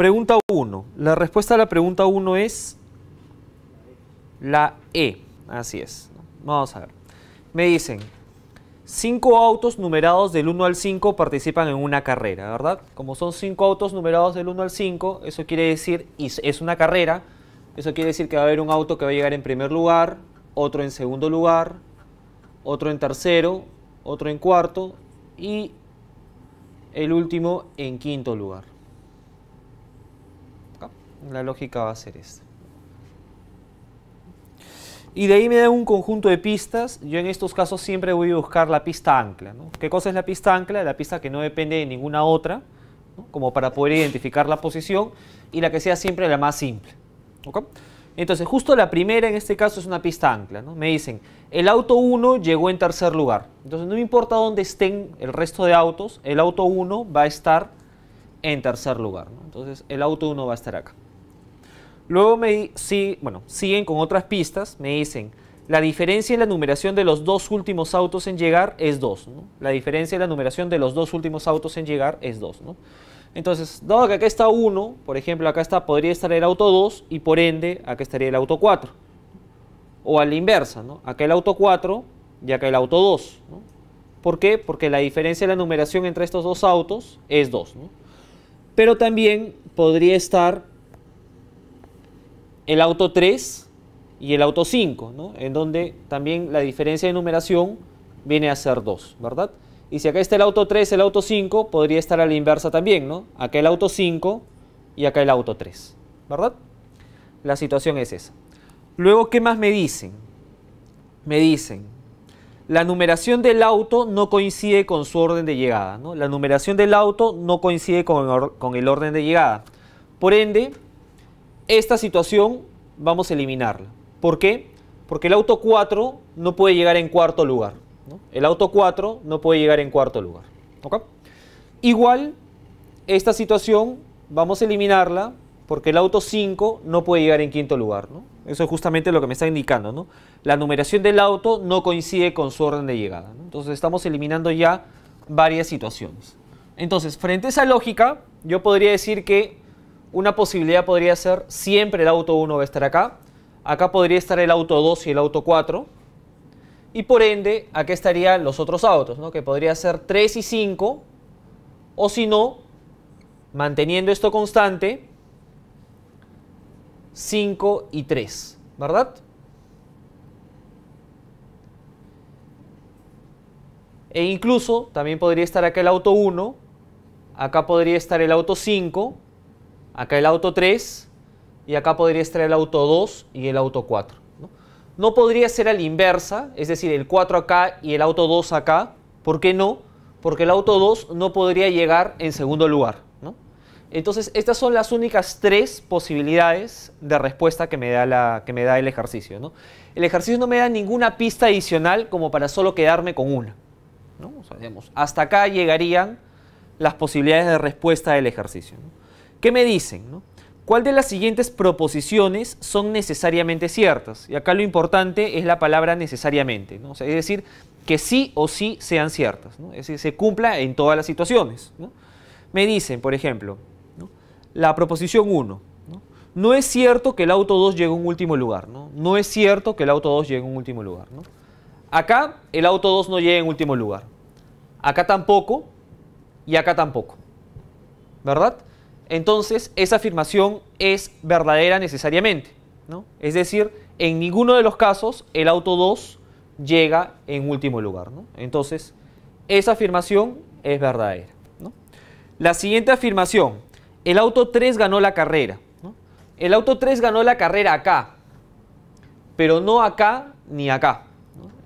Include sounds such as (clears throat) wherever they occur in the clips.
Pregunta 1. La respuesta a la pregunta 1 es la E. Así es. Vamos a ver. Me dicen, cinco autos numerados del 1 al 5 participan en una carrera, ¿verdad? Como son cinco autos numerados del 1 al 5, eso quiere decir, y es una carrera, eso quiere decir que va a haber un auto que va a llegar en primer lugar, otro en segundo lugar, otro en tercero, otro en cuarto y el último en quinto lugar. La lógica va a ser esta. Y de ahí me da un conjunto de pistas. Yo en estos casos siempre voy a buscar la pista ancla. ¿Qué cosa es la pista ancla? La pista que no depende de ninguna otra, como para poder identificar la posición, y la que sea siempre la más simple. Entonces, justo la primera en este caso es una pista ancla. Me dicen, el auto 1 llegó en tercer lugar. Entonces, no importa dónde estén el resto de autos, el auto 1 va a estar en tercer lugar. Entonces, el auto 1 va a estar acá. Luego me, sí, bueno, siguen con otras pistas, me dicen, la diferencia en la numeración de los dos últimos autos en llegar es 2. La diferencia en la numeración de los dos últimos autos en llegar es 2. Entonces, dado que acá está 1, por ejemplo, acá está, podría estar el auto 2 y por ende acá estaría el auto 4. O a la inversa, ¿no? acá el auto 4 y acá el auto 2. ¿Por qué? Porque la diferencia en la numeración entre estos dos autos es 2. Pero también podría estar el auto 3 y el auto 5, ¿no? en donde también la diferencia de numeración viene a ser 2, ¿verdad? Y si acá está el auto 3, el auto 5, podría estar a la inversa también, ¿no? Acá el auto 5 y acá el auto 3, ¿verdad? La situación es esa. Luego, ¿qué más me dicen? Me dicen, la numeración del auto no coincide con su orden de llegada, ¿no? La numeración del auto no coincide con, el orden de llegada. Por ende, esta situación vamos a eliminarla. ¿Por qué? Porque el auto 4 no puede llegar en cuarto lugar. El auto 4 no puede llegar en cuarto lugar. Igual, esta situación vamos a eliminarla porque el auto 5 no puede llegar en quinto lugar. Eso es justamente lo que me está indicando. La numeración del auto no coincide con su orden de llegada. Entonces estamos eliminando ya varias situaciones. Entonces, frente a esa lógica, yo podría decir que una posibilidad podría ser, siempre el auto 1 va a estar acá, acá podría estar el auto 2 y el auto 4, y por ende, aquí estarían los otros autos, ¿no? que podría ser 3 y 5, o si no, manteniendo esto constante, 5 y 3, ¿verdad? E incluso también podría estar acá el auto 1, acá podría estar el auto 5, Acá el auto 3 y acá podría estar el auto 2 y el auto 4. ¿no? podría ser a la inversa, es decir, el 4 acá y el auto 2 acá. ¿Por qué no? Porque el auto 2 no podría llegar en segundo lugar. Entonces, estas son las únicas tres posibilidades de respuesta que me da, que me da el ejercicio. El ejercicio no me da ninguna pista adicional como para solo quedarme con una. hasta acá llegarían las posibilidades de respuesta del ejercicio. ¿Qué me dicen? ¿Cuál de las siguientes proposiciones son necesariamente ciertas? Y acá lo importante es la palabra necesariamente, ¿no? es decir, que sí o sí sean ciertas, ¿no? es se cumpla en todas las situaciones. Me dicen, por ejemplo, la proposición 1, ¿no? es cierto que el auto 2 llegue a un último lugar, ¿no? no es cierto que el auto 2 llegue a un último lugar. Acá el auto 2 no llega en último lugar, acá tampoco y acá tampoco, ¿verdad? entonces esa afirmación es verdadera necesariamente. ¿no? Es decir, en ninguno de los casos el auto 2 llega en último lugar. Entonces, esa afirmación es verdadera. La siguiente afirmación, el auto 3 ganó la carrera. El auto 3 ganó la carrera acá, pero no acá ni acá.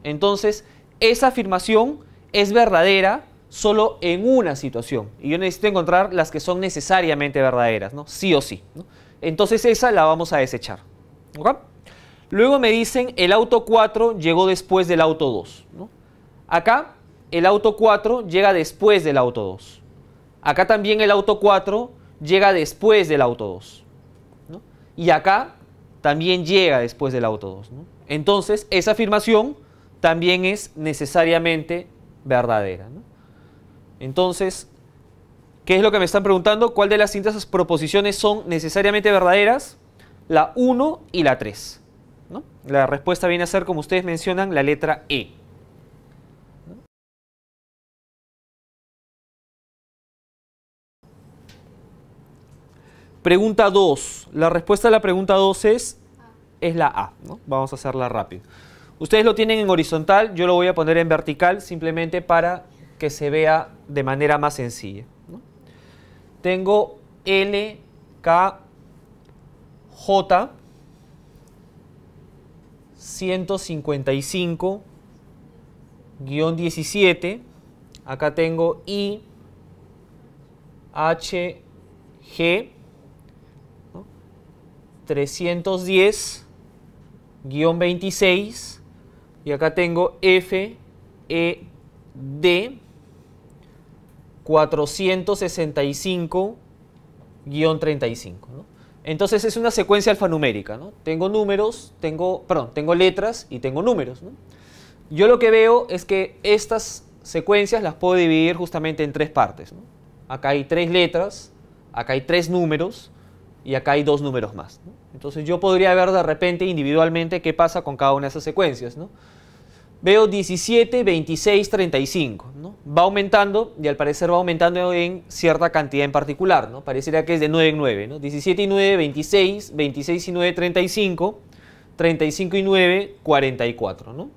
Entonces, esa afirmación es verdadera solo en una situación. Y yo necesito encontrar las que son necesariamente verdaderas, ¿no? Sí o sí. Entonces esa la vamos a desechar. Luego me dicen el auto 4 llegó después del auto 2. ¿no? Acá el auto 4 llega después del auto 2. Acá también el auto 4 llega después del auto 2. ¿no? Y acá también llega después del auto 2. ¿no? Entonces esa afirmación también es necesariamente verdadera. Entonces, ¿qué es lo que me están preguntando? ¿Cuál de las siguientes proposiciones son necesariamente verdaderas? La 1 y la 3. ¿no? La respuesta viene a ser, como ustedes mencionan, la letra E. Pregunta 2. La respuesta a la pregunta 2 es, es la A. ¿no? Vamos a hacerla rápido. Ustedes lo tienen en horizontal, yo lo voy a poner en vertical simplemente para que se vea de manera más sencilla. ¿no? Tengo L, K, J, 155, 17. Acá tengo I, H, G, 310, 26. Y acá tengo F, E, D, 465-35. Entonces es una secuencia alfanumérica, ¿no? Tengo números, tengo, perdón, tengo letras y tengo números, Yo lo que veo es que estas secuencias las puedo dividir justamente en tres partes, Acá hay tres letras, acá hay tres números y acá hay dos números más, Entonces yo podría ver de repente individualmente qué pasa con cada una de esas secuencias, ¿no? Veo 17, 26, 35. Va aumentando y al parecer va aumentando en cierta cantidad en particular. ¿no? Parecería que es de 9 en 9. 17 y 9, 26, 26 y 9, 35, 35 y 9, 44.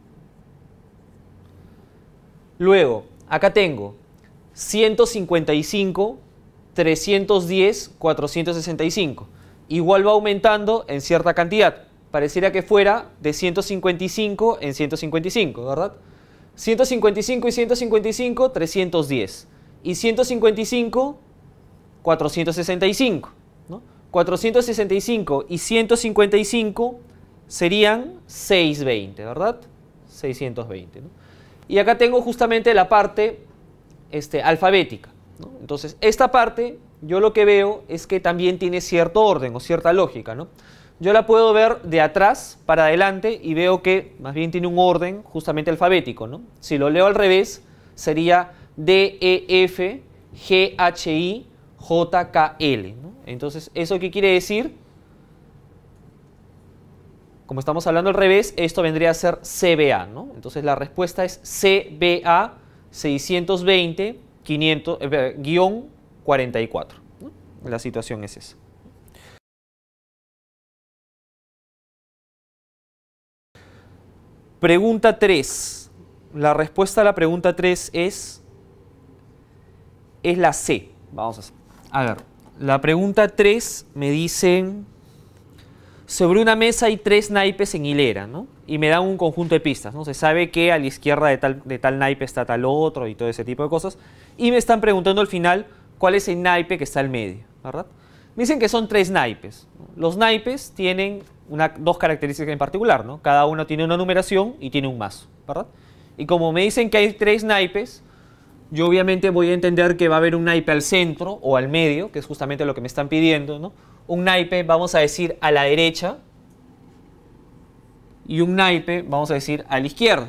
Luego, acá tengo 155, 310, 465. Igual va aumentando en cierta cantidad pareciera que fuera de 155 en 155, ¿verdad? 155 y 155, 310. Y 155, 465. 465 y 155 serían 620, ¿verdad? 620. Y acá tengo justamente la parte este, alfabética. Entonces, esta parte yo lo que veo es que también tiene cierto orden o cierta lógica, ¿no? yo la puedo ver de atrás para adelante y veo que más bien tiene un orden justamente alfabético. Si lo leo al revés, sería D, E, F, G, H, I, J, K, L. Entonces, ¿eso qué quiere decir? Como estamos hablando al revés, esto vendría a ser CBA. ¿no? Entonces, la respuesta es CBA 620 500, 44. La situación es esa. Pregunta 3. La respuesta a la pregunta 3 es, es la C. Vamos a hacer. A ver, la pregunta 3 me dicen, sobre una mesa hay tres naipes en hilera, ¿no? Y me dan un conjunto de pistas, ¿no? Se sabe que a la izquierda de tal, de tal naipe está tal otro y todo ese tipo de cosas. Y me están preguntando al final cuál es el naipe que está al medio, ¿verdad? Me dicen que son tres naipes. Los naipes tienen dos características en particular, ¿no? Cada uno tiene una numeración y tiene un mazo, ¿verdad? Y como me dicen que hay tres naipes, yo obviamente voy a entender que va a haber un naipe al centro o al medio, que es justamente lo que me están pidiendo, ¿no? Un naipe, vamos a decir, a la derecha y un naipe, vamos a decir, a la izquierda.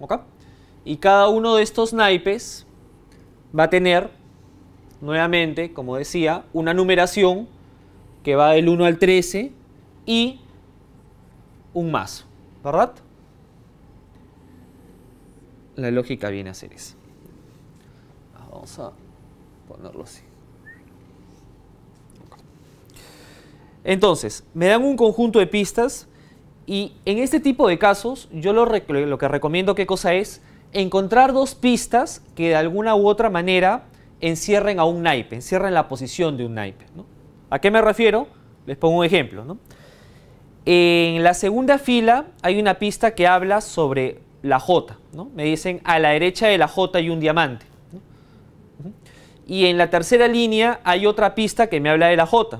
¿Ok? Y cada uno de estos naipes va a tener, nuevamente, como decía, una numeración que va del 1 al 13 y un mazo, ¿verdad? La lógica viene a ser esa. Vamos a ponerlo así. Entonces, me dan un conjunto de pistas y en este tipo de casos yo lo, lo que recomiendo qué cosa es encontrar dos pistas que de alguna u otra manera encierren a un naipe, encierren la posición de un naipe. ¿no? ¿A qué me refiero? Les pongo un ejemplo. En la segunda fila hay una pista que habla sobre la J. Me dicen a la derecha de la J hay un diamante. Y en la tercera línea hay otra pista que me habla de la J.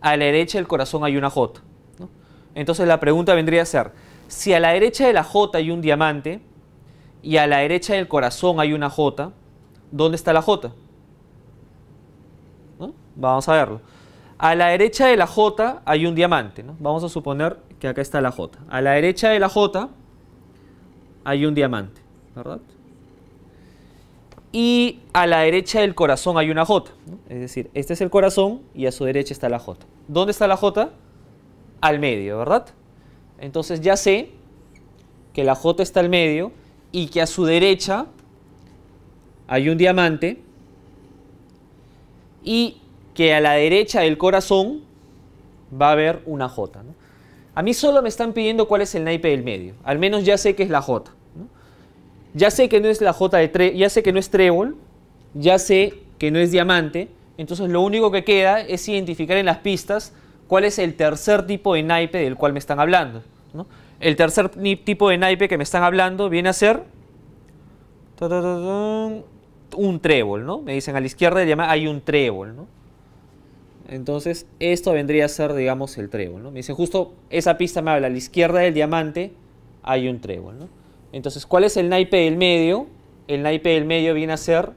A la derecha del corazón hay una J. Entonces la pregunta vendría a ser, si a la derecha de la J hay un diamante y a la derecha del corazón hay una J, ¿dónde está la J? Vamos a verlo. A la derecha de la J hay un diamante, ¿no? Vamos a suponer que acá está la J. A la derecha de la J hay un diamante, ¿verdad? Y a la derecha del corazón hay una J. Es decir, este es el corazón y a su derecha está la J. ¿Dónde está la J? Al medio, ¿verdad? Entonces ya sé que la J está al medio y que a su derecha hay un diamante y que a la derecha del corazón va a haber una J. A mí solo me están pidiendo cuál es el naipe del medio. Al menos ya sé que es la J. Ya sé que no es la J de ya sé que no es trébol, ya sé que no es diamante. Entonces lo único que queda es identificar en las pistas cuál es el tercer tipo de naipe del cual me están hablando. El tercer tipo de naipe que me están hablando viene a ser un trébol, ¿no? Me dicen a la izquierda hay un trébol, ¿no? Entonces, esto vendría a ser, digamos, el trébol, Me dicen, justo esa pista me habla, a la izquierda del diamante hay un trébol, Entonces, ¿cuál es el naipe del medio? El naipe del medio viene a ser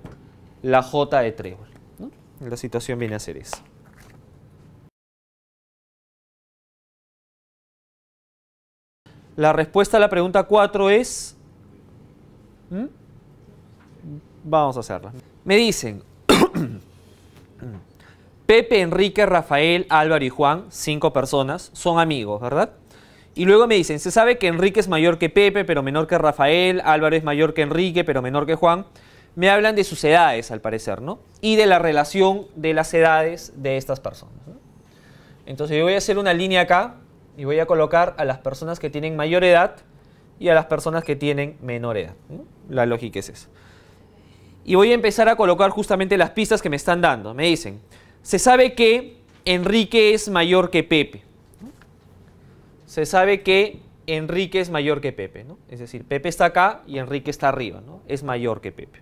la J de trébol, La situación viene a ser esa. La respuesta a la pregunta 4 es... Vamos a hacerla. Me dicen... (clears throat) Pepe, Enrique, Rafael, Álvaro y Juan, cinco personas, son amigos, ¿verdad? Y luego me dicen, se sabe que Enrique es mayor que Pepe, pero menor que Rafael, Álvaro es mayor que Enrique, pero menor que Juan. Me hablan de sus edades, al parecer, ¿no? Y de la relación de las edades de estas personas. Entonces yo voy a hacer una línea acá y voy a colocar a las personas que tienen mayor edad y a las personas que tienen menor edad. La lógica es esa. Y voy a empezar a colocar justamente las pistas que me están dando. Me dicen, se sabe que Enrique es mayor que Pepe. Se sabe que Enrique es mayor que Pepe, ¿no? Es decir, Pepe está acá y Enrique está arriba, ¿no? Es mayor que Pepe,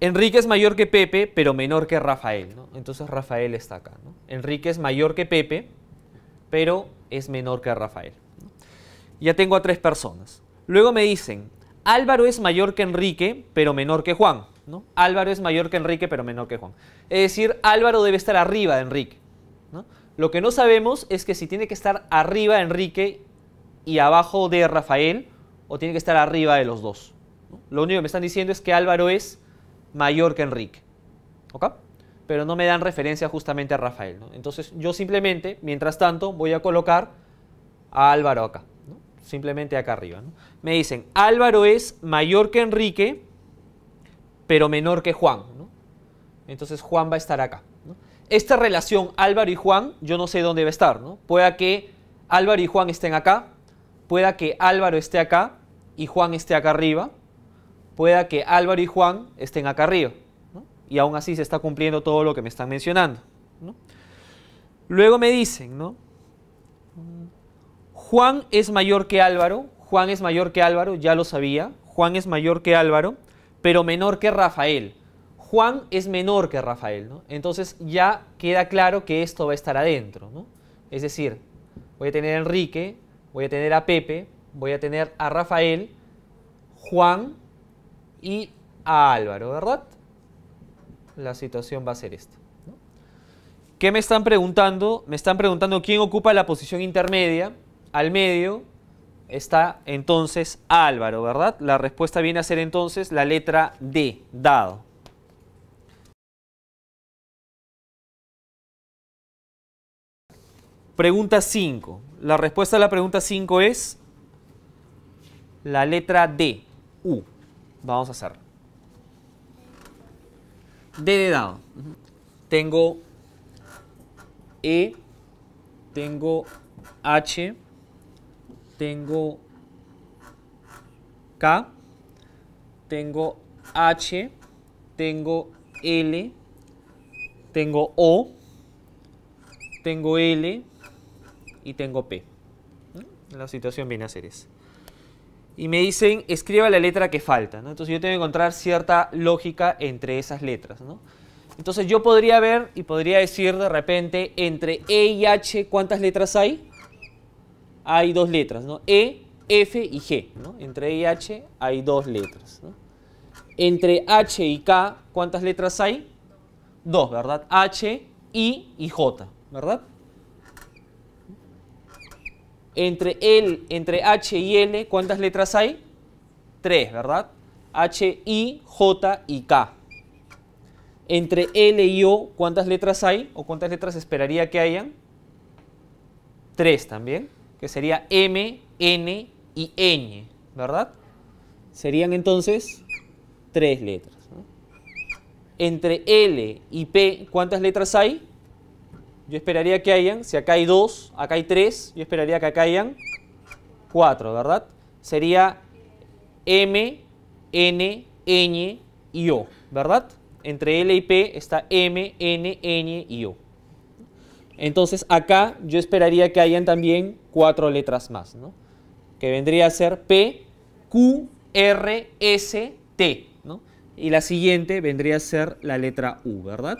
Enrique es mayor que Pepe, pero menor que Rafael, Entonces Rafael está acá, Enrique es mayor que Pepe, pero es menor que Rafael. Ya tengo a tres personas. Luego me dicen, Álvaro es mayor que Enrique, pero menor que Juan. Álvaro es mayor que Enrique, pero menor que Juan. Es decir, Álvaro debe estar arriba de Enrique. Lo que no sabemos es que si tiene que estar arriba de Enrique y abajo de Rafael, o tiene que estar arriba de los dos. Lo único que me están diciendo es que Álvaro es mayor que Enrique. ¿Ok? Pero no me dan referencia justamente a Rafael. Entonces yo simplemente, mientras tanto, voy a colocar a Álvaro acá. Simplemente acá arriba. Me dicen, Álvaro es mayor que Enrique pero menor que Juan. Entonces Juan va a estar acá. Esta relación Álvaro y Juan, yo no sé dónde va a estar. ¿no? Pueda que Álvaro y Juan estén acá, pueda que Álvaro esté acá y Juan esté acá arriba, pueda que Álvaro y Juan estén acá arriba. Y aún así se está cumpliendo todo lo que me están mencionando. Luego me dicen, ¿no? Juan es mayor que Álvaro, Juan es mayor que Álvaro, ya lo sabía, Juan es mayor que Álvaro, pero menor que Rafael. Juan es menor que Rafael, Entonces ya queda claro que esto va a estar adentro, Es decir, voy a tener a Enrique, voy a tener a Pepe, voy a tener a Rafael, Juan y a Álvaro, ¿verdad? La situación va a ser esta. ¿Qué me están preguntando? Me están preguntando quién ocupa la posición intermedia, al medio está entonces Álvaro, ¿verdad? La respuesta viene a ser entonces la letra D, dado. Pregunta 5. La respuesta a la pregunta 5 es la letra D, U. Vamos a hacer D de dado. Tengo E, tengo H, tengo K, tengo H, tengo L, tengo O, tengo L y tengo P. La situación viene a ser esa. Y me dicen, escriba la letra que falta. ¿no? Entonces yo tengo que encontrar cierta lógica entre esas letras. Entonces yo podría ver y podría decir de repente entre E y H cuántas letras hay hay dos letras, ¿no? E, F y G, ¿no? Entre E y H hay dos letras, ¿no? Entre H y K, ¿cuántas letras hay? Dos, ¿verdad? H, I y J, ¿verdad? Entre, L, entre H y L, ¿cuántas letras hay? Tres, ¿verdad? H, I, J y K. Entre L y O, ¿cuántas letras hay? ¿O cuántas letras esperaría que hayan? Tres también que sería M, N y N, ¿verdad? Serían entonces tres letras. Entre L y P, ¿cuántas letras hay? Yo esperaría que hayan, si acá hay dos, acá hay tres, yo esperaría que acá hayan cuatro, ¿verdad? Sería M, N, Ñ y O, ¿verdad? Entre L y P está M, N, Ñ y O. Entonces acá yo esperaría que hayan también cuatro letras más, ¿no? Que vendría a ser P, Q, R, S, T, ¿no? Y la siguiente vendría a ser la letra U, ¿verdad?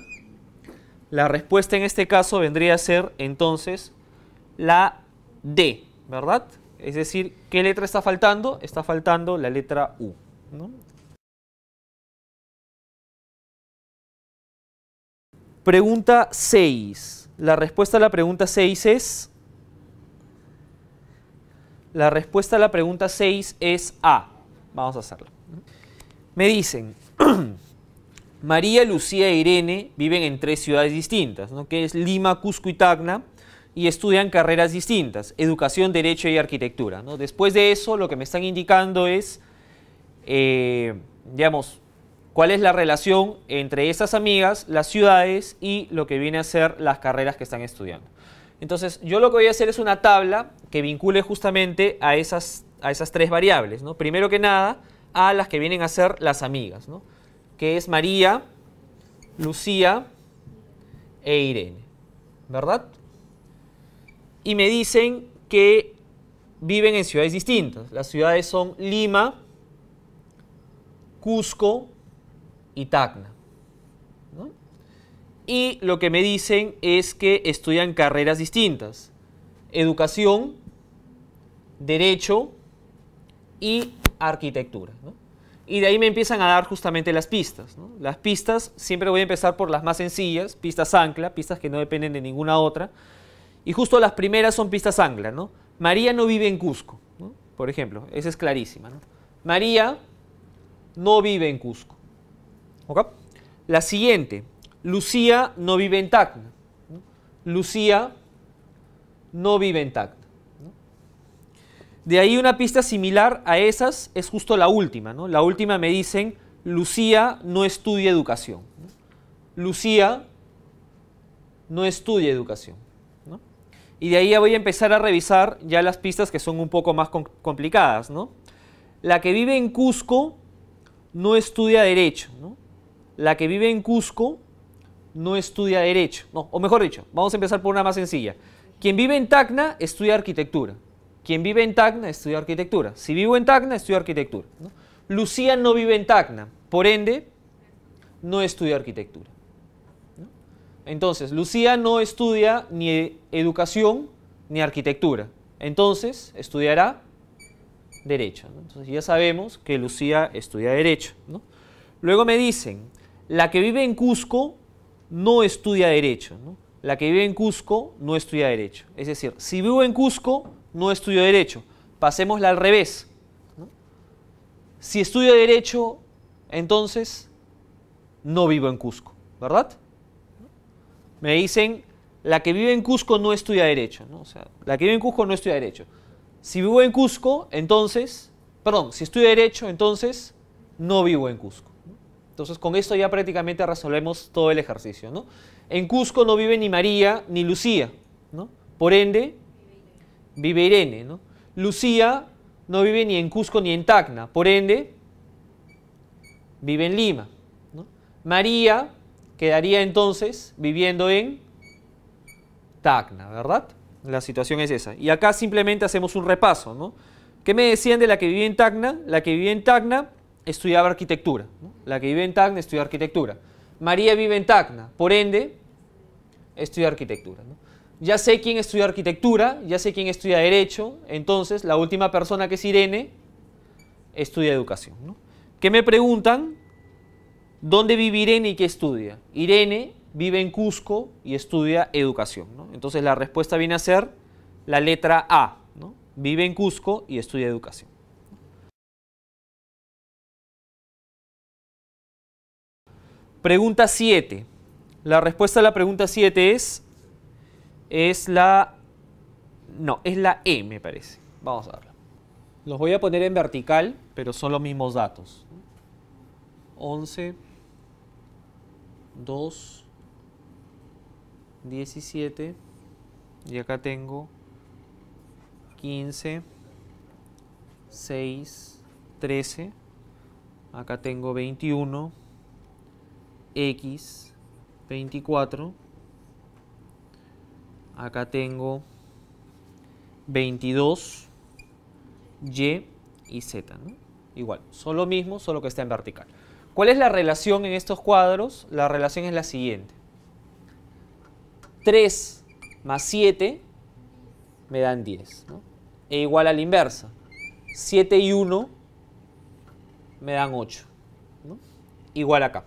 La respuesta en este caso vendría a ser entonces la D, ¿verdad? Es decir, ¿qué letra está faltando? Está faltando la letra U, ¿no? Pregunta 6. La respuesta a la pregunta 6 es... La respuesta a la pregunta 6 es A. Vamos a hacerla. Me dicen, (clears throat) María, Lucía e Irene viven en tres ciudades distintas, que es Lima, Cusco y Tacna, y estudian carreras distintas, educación, derecho y arquitectura. Después de eso, lo que me están indicando es, eh, digamos, cuál es la relación entre esas amigas, las ciudades y lo que viene a ser las carreras que están estudiando. Entonces, yo lo que voy a hacer es una tabla que vincule justamente a esas, a esas tres variables, Primero que nada, a las que vienen a ser las amigas, Que es María, Lucía e Irene, ¿verdad? Y me dicen que viven en ciudades distintas. Las ciudades son Lima, Cusco, y Tacna. Y lo que me dicen es que estudian carreras distintas. Educación, derecho y arquitectura. Y de ahí me empiezan a dar justamente las pistas. Las pistas, siempre voy a empezar por las más sencillas, pistas ancla, pistas que no dependen de ninguna otra. Y justo las primeras son pistas ancla. ¿no? María no vive en Cusco, por ejemplo, esa es clarísima. María no vive en Cusco. La siguiente, Lucía no vive en Tacna. Lucía no vive en Tacna. De ahí una pista similar a esas es justo la última. ¿no? La última me dicen, Lucía no estudia educación. Lucía no estudia educación. Y de ahí ya voy a empezar a revisar ya las pistas que son un poco más complicadas. ¿no? La que vive en Cusco no estudia derecho. ¿no? la que vive en Cusco no estudia derecho. No, o mejor dicho, vamos a empezar por una más sencilla. Quien vive en Tacna estudia arquitectura. Quien vive en Tacna estudia arquitectura. Si vivo en Tacna, estudio arquitectura. Lucía no vive en Tacna, por ende, no estudia arquitectura. Entonces, Lucía no estudia ni educación ni arquitectura. Entonces, estudiará derecho. Entonces, ya sabemos que Lucía estudia derecho. Luego me dicen, la que vive en Cusco no estudia derecho, La que vive en Cusco no estudia derecho. Es decir, si vivo en Cusco, no estudio derecho. Pasémosla al revés. Si estudio derecho, entonces no vivo en Cusco, ¿verdad? Me dicen, la que vive en Cusco no estudia derecho. ¿no? O sea, la que vive en Cusco no estudia derecho. Si vivo en Cusco, entonces, perdón, si estudio derecho, entonces no vivo en Cusco. Entonces con esto ya prácticamente resolvemos todo el ejercicio. En Cusco no vive ni María ni Lucía, ¿no? por ende vive Irene. ¿no? Lucía no vive ni en Cusco ni en Tacna, por ende vive en Lima. María quedaría entonces viviendo en Tacna, ¿verdad? La situación es esa. Y acá simplemente hacemos un repaso, ¿no? ¿Qué me decían de la que vive en Tacna? La que vive en Tacna estudiaba arquitectura. La que vive en Tacna estudia arquitectura. María vive en Tacna, por ende, estudia arquitectura. Ya sé quién estudia arquitectura, ya sé quién estudia derecho, entonces la última persona que es Irene estudia educación. ¿Qué me preguntan? ¿Dónde vive Irene y qué estudia? Irene vive en Cusco y estudia educación. Entonces la respuesta viene a ser la letra A. Vive en Cusco y estudia educación. Pregunta 7. La respuesta a la pregunta 7 es, es la... No, es la E, me parece. Vamos a verla. Los voy a poner en vertical, pero son los mismos datos. 11, 2, 17, y acá tengo 15, 6, 13, acá tengo 21, x 24. Acá tengo 22, y y z. Igual, son lo mismo, solo que está en vertical. ¿Cuál es la relación en estos cuadros? La relación es la siguiente. 3 más 7 me dan 10. E igual a la inversa. 7 y 1 me dan 8. Igual acá.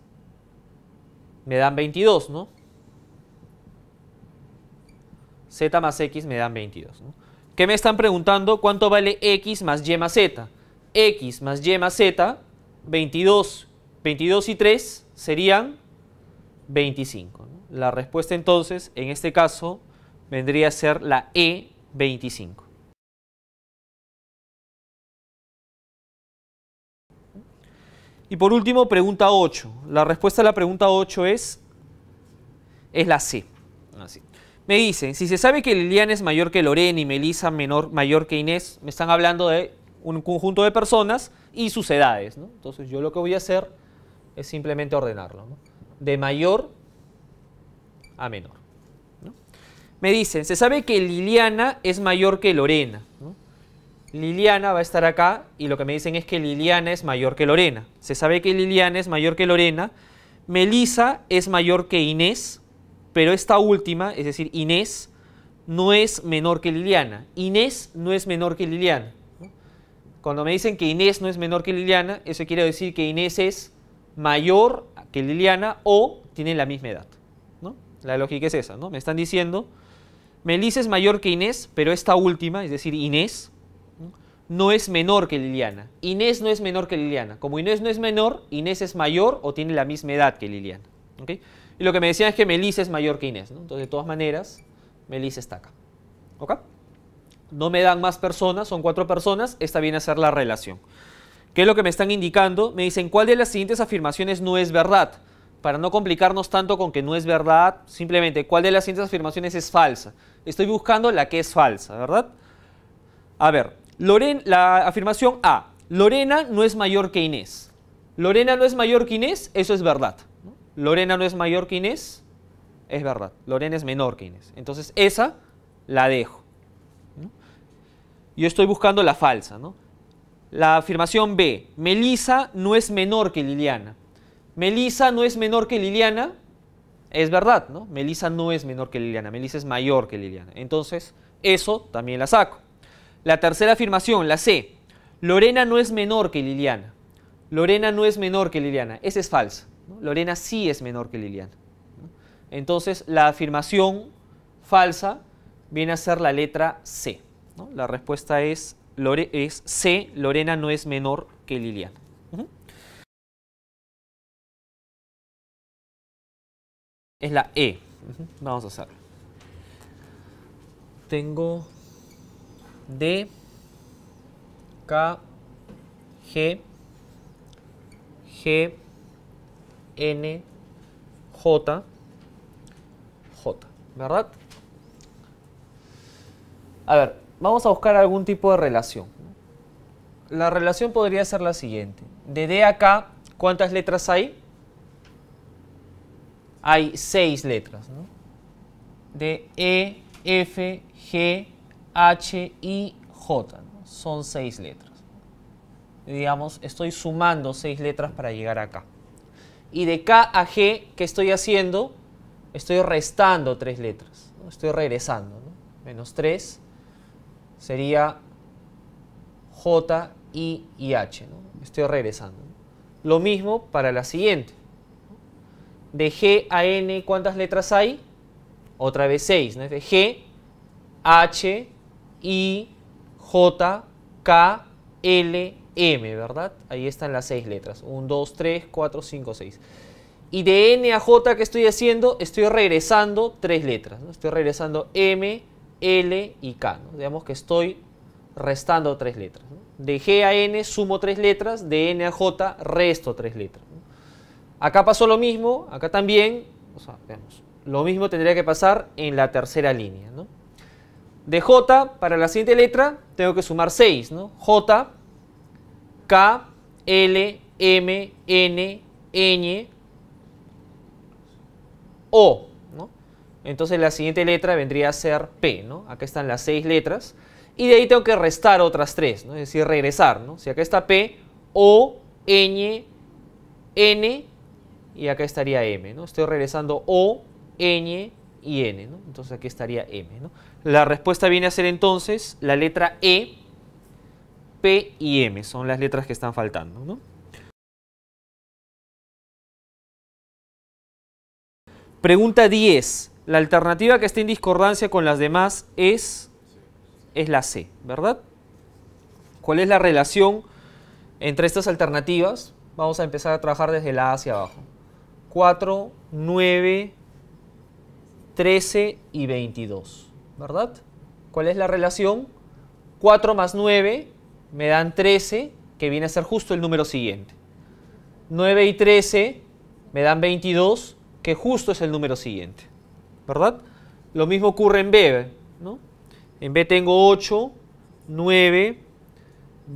me dan 22, ¿no? Z más X me dan 22, ¿no? ¿Qué me están preguntando? ¿Cuánto vale X más Y más Z? X más Y más Z, 22. 22 y 3 serían 25. ¿no? La respuesta entonces, en este caso, vendría a ser la E25. Y por último, pregunta 8. La respuesta a la pregunta 8 es, es la C. Ah, me dicen, si se sabe que Liliana es mayor que Lorena y Melissa menor, mayor que Inés, me están hablando de un conjunto de personas y sus edades. ¿no? Entonces yo lo que voy a hacer es simplemente ordenarlo. De mayor a menor. Me dicen, se sabe que Liliana es mayor que Lorena. ¿no? Liliana va a estar acá y lo que me dicen es que Liliana es mayor que Lorena. Se sabe que Liliana es mayor que Lorena. Melisa es mayor que Inés, pero esta última, es decir, Inés, no es menor que Liliana. Inés no es menor que Liliana. Cuando me dicen que Inés no es menor que Liliana, eso quiere decir que Inés es mayor que Liliana o tiene la misma edad. La lógica es esa, ¿no? Me están diciendo, Melisa es mayor que Inés, pero esta última, es decir, Inés, no es menor que Liliana. Inés no es menor que Liliana. Como Inés no es menor, Inés es mayor o tiene la misma edad que Liliana. Y lo que me decían es que Melissa es mayor que Inés. Entonces, de todas maneras, Melissa está acá. ¿Ok? No me dan más personas, son cuatro personas. Esta viene a ser la relación. ¿Qué es lo que me están indicando? Me dicen, ¿cuál de las siguientes afirmaciones no es verdad? Para no complicarnos tanto con que no es verdad, simplemente, ¿cuál de las siguientes afirmaciones es falsa? Estoy buscando la que es falsa, ¿verdad? A ver, la afirmación A, Lorena no es mayor que Inés. Lorena no es mayor que Inés, eso es verdad. Lorena no es mayor que Inés, es verdad. Lorena es menor que Inés. Entonces esa la dejo. Yo estoy buscando la falsa. ¿no? La afirmación B, Melissa no es menor que Liliana. Melissa no es menor que Liliana, es verdad, ¿no? Melissa no es menor que Liliana, Melissa es mayor que Liliana. Entonces, eso también la saco. La tercera afirmación, la C. Lorena no es menor que Liliana. Lorena no es menor que Liliana. Esa es falsa. Lorena sí es menor que Liliana. Entonces, la afirmación falsa viene a ser la letra C. La respuesta es, es C. Lorena no es menor que Liliana. Es la E. Vamos a hacerlo. Tengo D, K, G, G, N, J, J, ¿verdad? A ver, vamos a buscar algún tipo de relación. La relación podría ser la siguiente. De D a K, ¿cuántas letras hay? Hay seis letras. ¿no? De E, F, G, H, I, J. Son seis letras. Digamos, estoy sumando seis letras para llegar acá. Y de K a G, ¿qué estoy haciendo? Estoy restando tres letras. Estoy regresando. Menos 3 sería J, I y H. Estoy regresando. Lo mismo para la siguiente. De G a N, ¿cuántas letras hay? Otra vez 6. De G, H, I, J, K, L, M, ¿verdad? Ahí están las seis letras. 1, 2, 3, 4, 5, 6. Y de N a J, ¿qué estoy haciendo? Estoy regresando tres letras. ¿no? Estoy regresando M, L y K. Digamos que estoy restando tres letras. De G a N sumo tres letras, de N a J resto tres letras. Acá pasó lo mismo, acá también, o sea, lo mismo tendría que pasar en la tercera línea. ¿no? de J para la siguiente letra tengo que sumar 6, ¿no? J, K, L, M, N, Ñ, O, ¿no? Entonces la siguiente letra vendría a ser P, ¿no? Acá están las 6 letras. Y de ahí tengo que restar otras 3, ¿no? Es decir, regresar, ¿no? Si acá está P, O, Ñ, N, y acá estaría M, ¿no? Estoy regresando O, Ñ, y n. ¿no? Entonces aquí estaría m. La respuesta viene a ser entonces la letra E, P y M. Son las letras que están faltando. Pregunta 10. La alternativa que está en discordancia con las demás es, es la C, ¿verdad? ¿Cuál es la relación entre estas alternativas? Vamos a empezar a trabajar desde la A hacia abajo. 4, 9, 13 y 22, ¿verdad? ¿Cuál es la relación? 4 más 9 me dan 13, que viene a ser justo el número siguiente. 9 y 13 me dan 22, que justo es el número siguiente, ¿verdad? Lo mismo ocurre en B, ¿no? En B tengo 8, 9,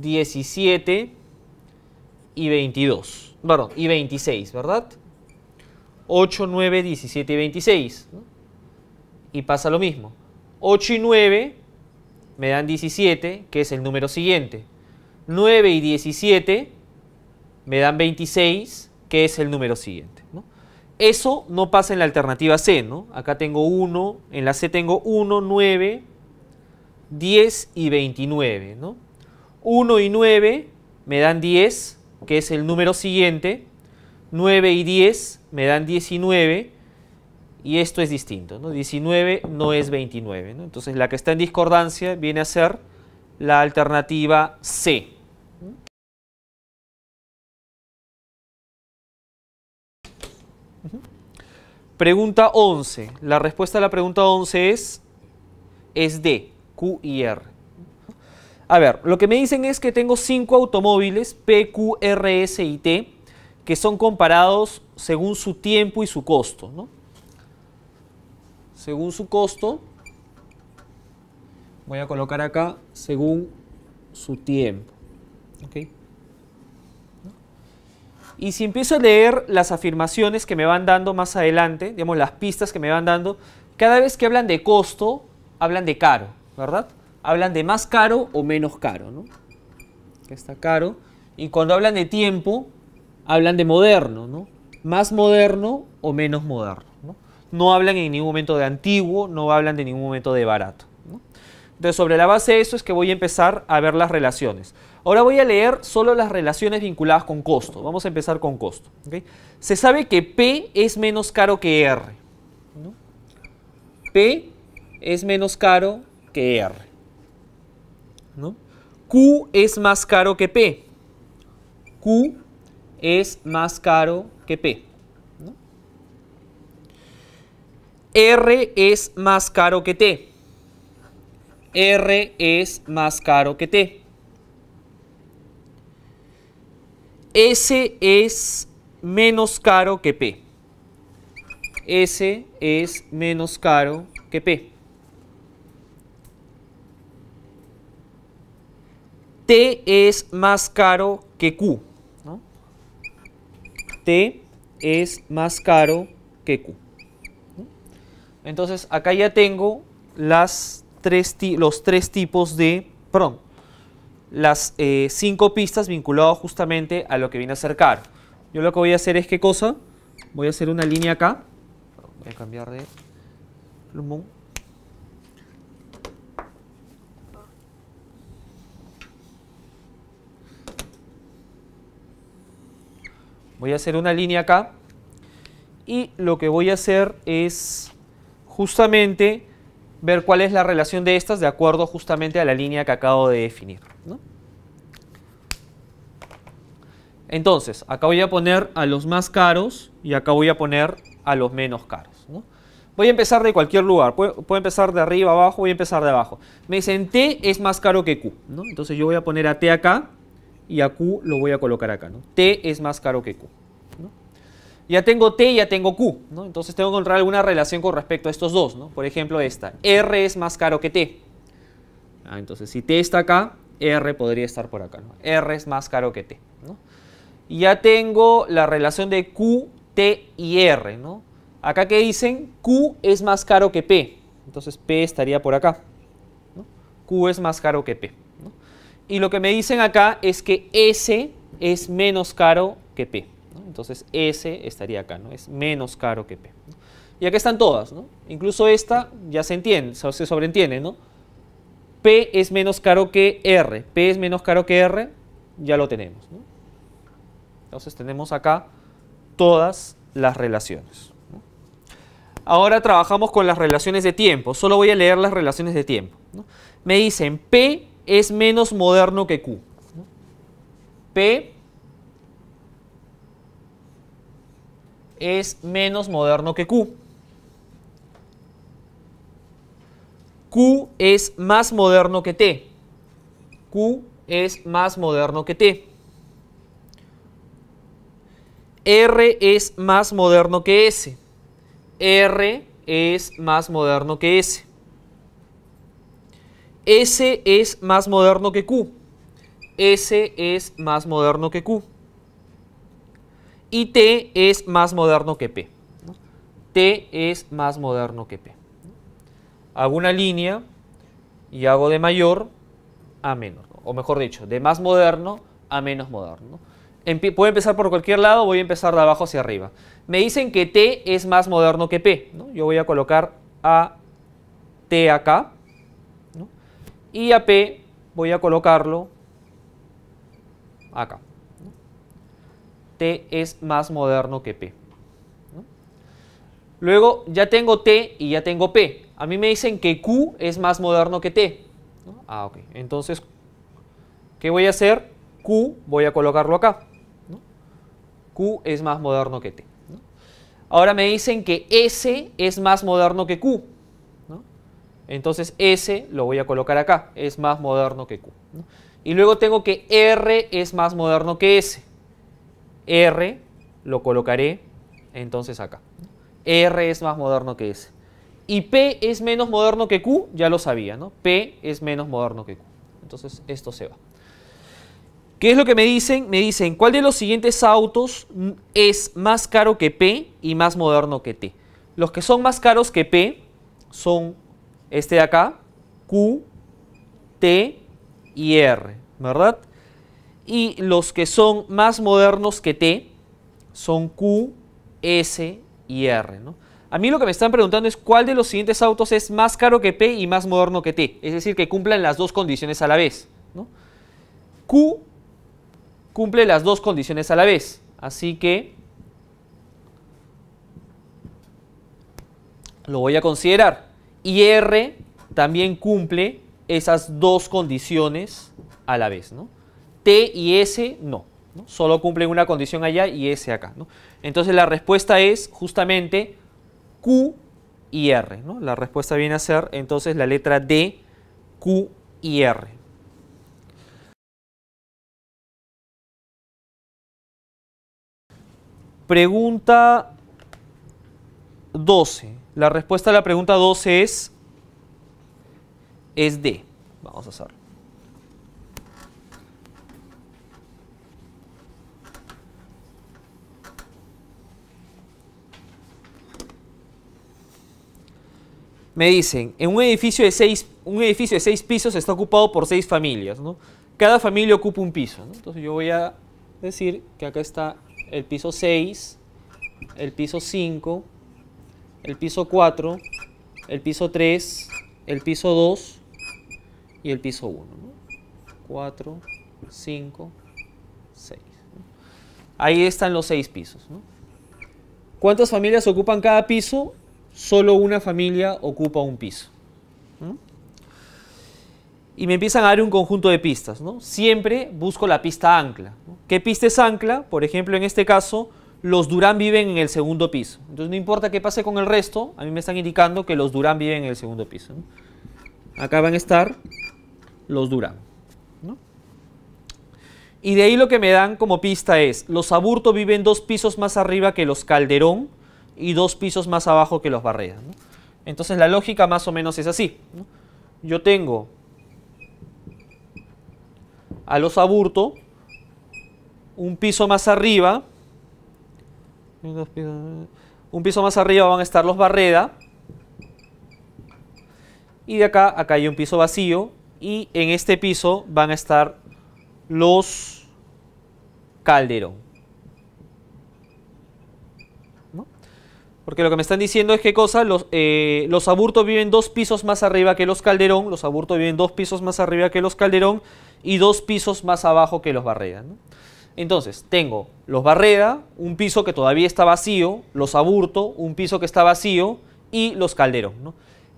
17 y 22, Bueno, y 26, ¿verdad? 8, 9, 17 y 26, ¿no? y pasa lo mismo. 8 y 9 me dan 17, que es el número siguiente. 9 y 17 me dan 26, que es el número siguiente. Eso no pasa en la alternativa C, ¿no? Acá tengo 1, en la C tengo 1, 9, 10 y 29, 1 y 9 me dan 10, que es el número siguiente. 9 y 10 me dan 19, y esto es distinto. ¿no? 19 no es 29. ¿no? Entonces la que está en discordancia viene a ser la alternativa C. Pregunta 11. La respuesta a la pregunta 11 es, es D, Q y R. A ver, lo que me dicen es que tengo cinco automóviles P, Q, R, S y T que son comparados según su tiempo y su costo. ¿no? según su costo, voy a colocar acá según su tiempo. Y si empiezo a leer las afirmaciones que me van dando más adelante, digamos las pistas que me van dando, cada vez que hablan de costo, hablan de caro, ¿verdad? Hablan de más caro o menos caro, ¿no? Que está caro. Y cuando hablan de tiempo, hablan de moderno, ¿no? Más moderno o menos moderno, ¿no? no hablan en ningún momento de antiguo, no hablan de ningún momento de barato. Entonces, sobre la base de eso es que voy a empezar a ver las relaciones. Ahora voy a leer solo las relaciones vinculadas con costo. Vamos a empezar con costo. Se sabe que P es menos caro que R. P es menos caro que R. Q es más caro que P. Q es más caro que P. R es más caro que T. R es más caro que T. S es menos caro que P. S es menos caro que P. T es más caro que Q. T es más caro que Q. Entonces acá ya tengo los tres tipos de, perdón, las eh, cinco pistas vinculadas justamente a lo que viene a acercar. Yo lo que voy a hacer es, ¿qué cosa? Voy a hacer una línea acá. Voy a cambiar de plumón. Voy a hacer una línea acá. Y lo que voy a hacer es justamente ver cuál es la relación de estas de acuerdo justamente a la línea que acabo de definir. Entonces, acá voy a poner a los más caros y acá voy a poner a los menos caros. Voy a empezar de cualquier lugar. Puedo, empezar de arriba, abajo, voy a empezar de abajo. Me dicen T es más caro que Q. ¿no? Entonces yo voy a poner a T acá y a Q lo voy a colocar acá. ¿no? T es más caro que Q ya tengo T y ya tengo Q, ¿no? Entonces tengo que encontrar alguna relación con respecto a estos dos, ¿no? Por ejemplo, esta. R es más caro que T. Ah, entonces, si T está acá, R podría estar por acá, ¿no? R es más caro que T, ¿no? Y ya tengo la relación de Q, T y R, ¿no? Acá que dicen Q es más caro que P. Entonces, P estaría por acá. Q es más caro que P. Y lo que me dicen acá es que S es menos caro que P. Entonces S estaría acá, ¿no? Es menos caro que P. Y acá están todas, ¿no? Incluso esta ya se entiende, se sobreentiende, ¿no? P es menos caro que R. P es menos caro que R, ya lo tenemos, Entonces tenemos acá todas las relaciones. Ahora trabajamos con las relaciones de tiempo. Solo voy a leer las relaciones de tiempo. Me dicen P es menos moderno que Q. P es menos moderno que Q. Q es más moderno que T. Q es más moderno que T. R es más moderno que S. R es más moderno que S. S es más moderno que Q. S es más moderno que Q y T es más moderno que P. T es más moderno que P. Hago una línea y hago de mayor a menor, o mejor dicho, de más moderno a menos moderno. puedo empezar por cualquier lado, voy a empezar de abajo hacia arriba. Me dicen que T es más moderno que P. Yo voy a colocar a T acá y a P voy a colocarlo acá. T es más moderno que P. Luego ya tengo T y ya tengo P. A mí me dicen que Q es más moderno que T. Ah, ok. Entonces, ¿qué voy a hacer? Q voy a colocarlo acá. Q es más moderno que T. Ahora me dicen que S es más moderno que Q. Entonces S lo voy a colocar acá, es más moderno que Q. Y luego tengo que R es más moderno que S. R lo colocaré entonces acá. R es más moderno que S. Y P es menos moderno que Q, ya lo sabía, ¿no? P es menos moderno que Q. Entonces esto se va. ¿Qué es lo que me dicen? Me dicen, ¿cuál de los siguientes autos es más caro que P y más moderno que T? Los que son más caros que P son este de acá, Q, T y R, ¿verdad? y los que son más modernos que T son Q, S y R. A mí lo que me están preguntando es cuál de los siguientes autos es más caro que P y más moderno que T. Es decir, que cumplan las dos condiciones a la vez. Q cumple las dos condiciones a la vez. Así que lo voy a considerar. Y R también cumple esas dos condiciones a la vez. ¿no? T y S no, Solo cumplen una condición allá y S acá. ¿no? Entonces la respuesta es justamente Q y R. La respuesta viene a ser entonces la letra D, Q y R. Pregunta 12. La respuesta a la pregunta 12 es, es D. Vamos a hacerlo. me dicen, en un edificio de seis, un edificio de seis pisos está ocupado por seis familias, ¿no? Cada familia ocupa un piso, ¿no? Entonces yo voy a decir que acá está el piso 6, el piso 5, el piso 4, el piso 3, el piso 2 y el piso 1. ¿no? 4, 5, 6. Ahí están los seis pisos. ¿no? ¿Cuántas familias ocupan cada piso? solo una familia ocupa un piso. Y me empiezan a dar un conjunto de pistas. ¿no? Siempre busco la pista ancla. ¿Qué pista es ancla? Por ejemplo, en este caso, los Durán viven en el segundo piso. Entonces, no importa qué pase con el resto, a mí me están indicando que los Durán viven en el segundo piso. Acaban Acá van a estar los Durán. Y de ahí lo que me dan como pista es, los Aburto viven dos pisos más arriba que los Calderón, y dos pisos más abajo que los barreras. Entonces la lógica más o menos es así. Yo tengo a los aburto un piso más arriba, un piso más arriba van a estar los barreda, y de acá, acá hay un piso vacío, y en este piso van a estar los calderón. Porque lo que me están diciendo es que cosa, los, eh, los Aburto viven dos pisos más arriba que los Calderón, los Aburto viven dos pisos más arriba que los Calderón y dos pisos más abajo que los Barreda. Entonces, tengo los Barreda, un piso que todavía está vacío, los Aburto, un piso que está vacío, y los Calderón.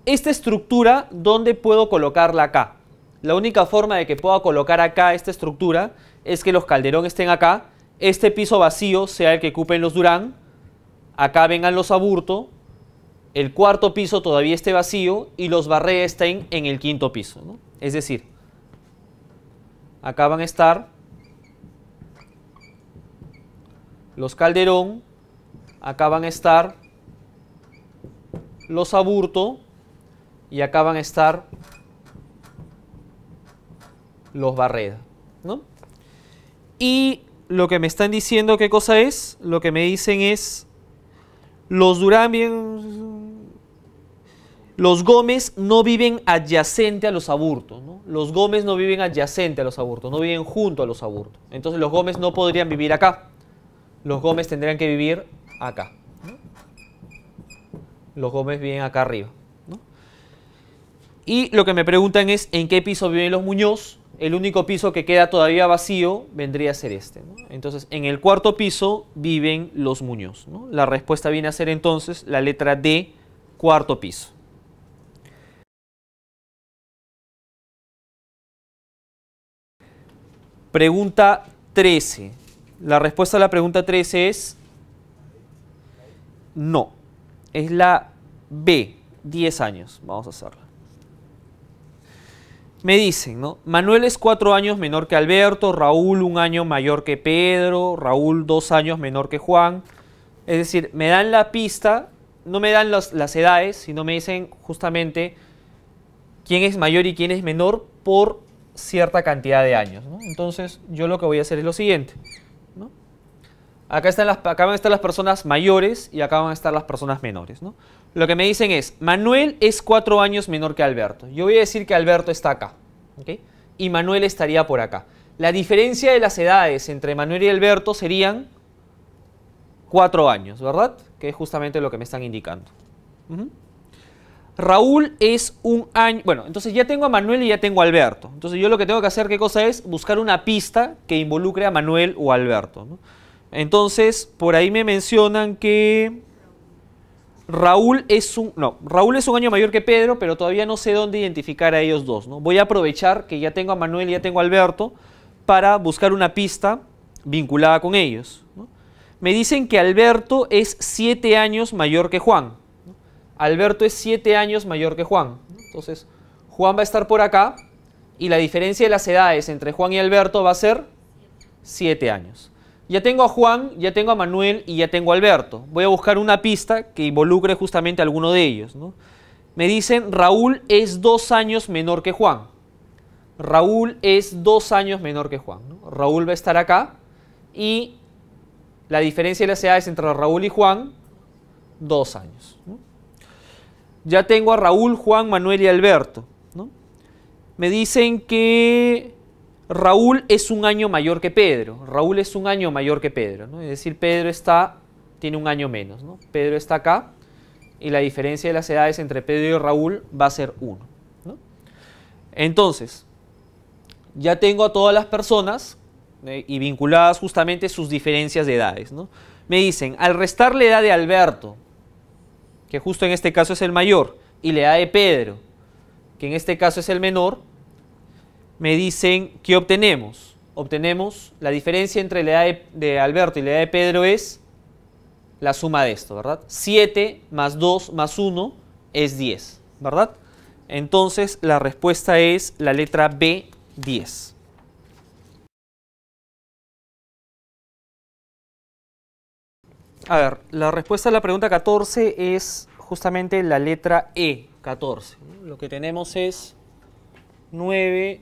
Esta estructura, ¿dónde puedo colocarla acá? La única forma de que pueda colocar acá esta estructura es que los Calderón estén acá, este piso vacío sea el que ocupen los Durán, acá vengan los aburto, el cuarto piso todavía esté vacío y los barrea estén en el quinto piso. Es decir, acá van a estar los calderón, acá van a estar los aburto y acá van a estar los barreda. Y lo que me están diciendo, ¿qué cosa es? Lo que me dicen es los Durán bien... Los Gómez no viven adyacente a los abortos, ¿no? Los Gómez no viven adyacente a los abortos no viven junto a los abortos. Entonces los Gómez no podrían vivir acá. Los Gómez tendrían que vivir acá. Los Gómez viven acá arriba. ¿no? Y lo que me preguntan es, ¿en qué piso viven los Muñoz? el único piso que queda todavía vacío vendría a ser este. Entonces, en el cuarto piso viven los Muñoz. La respuesta viene a ser entonces la letra D, cuarto piso. Pregunta 13. La respuesta a la pregunta 13 es no. Es la B, 10 años. Vamos a hacerla me dicen, ¿no? Manuel es cuatro años menor que Alberto, Raúl un año mayor que Pedro, Raúl dos años menor que Juan. Es decir, me dan la pista, no me dan las edades, sino me dicen justamente quién es mayor y quién es menor por cierta cantidad de años. ¿no? Entonces, yo lo que voy a hacer es lo siguiente. Acá, están las, acá van a estar las personas mayores y acá van a estar las personas menores. ¿no? Lo que me dicen es, Manuel es cuatro años menor que Alberto. Yo voy a decir que Alberto está acá, Y Manuel estaría por acá. La diferencia de las edades entre Manuel y Alberto serían cuatro años, ¿verdad? Que es justamente lo que me están indicando. Raúl es un año... Bueno, entonces ya tengo a Manuel y ya tengo a Alberto. Entonces yo lo que tengo que hacer, ¿qué cosa es? Buscar una pista que involucre a Manuel o Alberto. Entonces, por ahí me mencionan que... Raúl es un, no, Raúl es un año mayor que Pedro, pero todavía no sé dónde identificar a ellos dos. ¿no? Voy a aprovechar que ya tengo a Manuel y ya tengo a Alberto para buscar una pista vinculada con ellos. Me dicen que Alberto es siete años mayor que Juan. Alberto es siete años mayor que Juan. Entonces, Juan va a estar por acá y la diferencia de las edades entre Juan y Alberto va a ser siete años. Ya tengo a Juan, ya tengo a Manuel y ya tengo a Alberto. Voy a buscar una pista que involucre justamente a alguno de ellos. Me dicen Raúl es dos años menor que Juan. Raúl es dos años menor que Juan. Raúl va a estar acá y la diferencia de las es entre Raúl y Juan, dos años. Ya tengo a Raúl, Juan, Manuel y Alberto. Me dicen que Raúl es un año mayor que Pedro. Raúl es un año mayor que Pedro. Es decir, Pedro está, tiene un año menos. Pedro está acá y la diferencia de las edades entre Pedro y Raúl va a ser 1. Entonces, ya tengo a todas las personas eh, y vinculadas justamente sus diferencias de edades. Me dicen, al restar la edad de Alberto, que justo en este caso es el mayor, y la edad de Pedro, que en este caso es el menor, me dicen qué obtenemos. Obtenemos la diferencia entre la edad de, Alberto y la edad de Pedro es la suma de esto, ¿verdad? 7 más 2 más 1 es 10, ¿verdad? Entonces la respuesta es la letra B, 10. A ver, la respuesta a la pregunta 14 es justamente la letra E, 14. Lo que tenemos es 9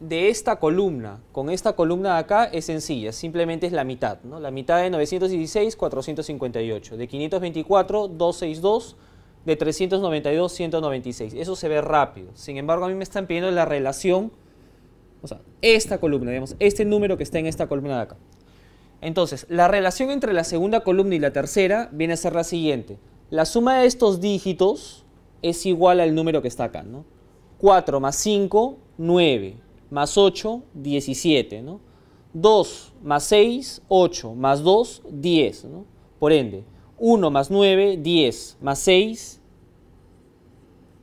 de esta columna con esta columna de acá es sencilla, simplemente es la mitad, ¿no? La mitad de 916, 458, de 524, 262, de 392, 196. Eso se ve rápido. Sin embargo, a mí me están pidiendo la relación, o sea, esta columna, digamos, este número que está en esta columna de acá. Entonces, la relación entre la segunda columna y la tercera viene a ser la siguiente. La suma de estos dígitos es igual al número que está acá, ¿no? 4 más 5, 9 más 8, 17, ¿no? 2 más 6, 8, más 2, 10, ¿no? Por ende, 1 más 9, 10, más 6,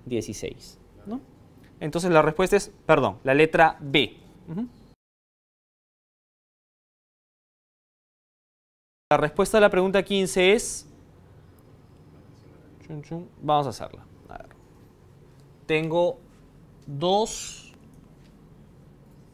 16, ¿no? Entonces la respuesta es, perdón, la letra B. La respuesta a la pregunta 15 es... Vamos a hacerla. A ver. Tengo 2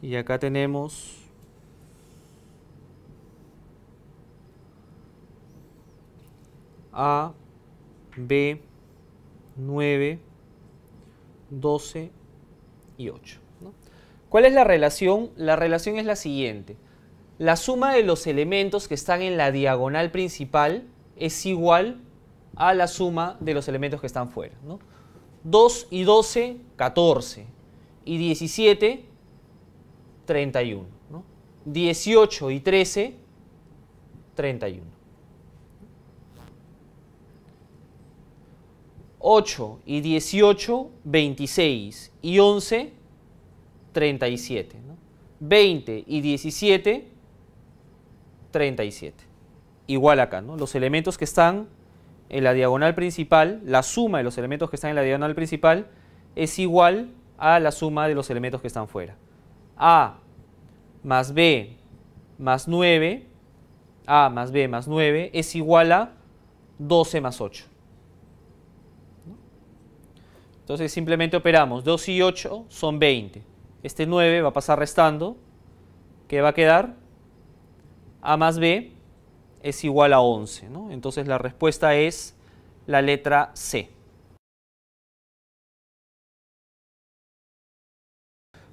Y acá tenemos... A, B, 9, 12 y 8. ¿Cuál es la relación? La relación es la siguiente. La suma de los elementos que están en la diagonal principal es igual a la suma de los elementos que están fuera. 2 y 12, 14. Y 17, 31. 18 y 13, 31. 8 y 18, 26 y 11, 37. 20 y 17, 37. Igual acá, ¿no? Los elementos que están en la diagonal principal, la suma de los elementos que están en la diagonal principal es igual a la suma de los elementos que están fuera. A más B más 9, A más B más 9 es igual a 12 más 8. Entonces simplemente operamos 2 y 8 son 20. Este 9 va a pasar restando, ¿qué va a quedar A más B es igual a 11. Entonces la respuesta es la letra C.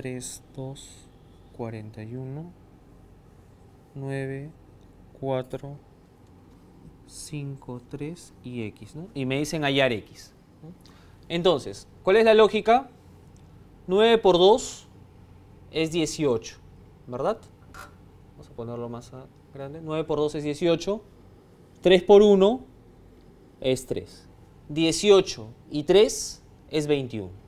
3, 2, 41, 9, 4, 5, 3 y X. Y me dicen hallar X. Entonces, ¿cuál es la lógica? 9 por 2 es 18, ¿verdad? Vamos a ponerlo más grande. 9 por 2 es 18. 3 por 1 es 3. 18 y 3 es 21.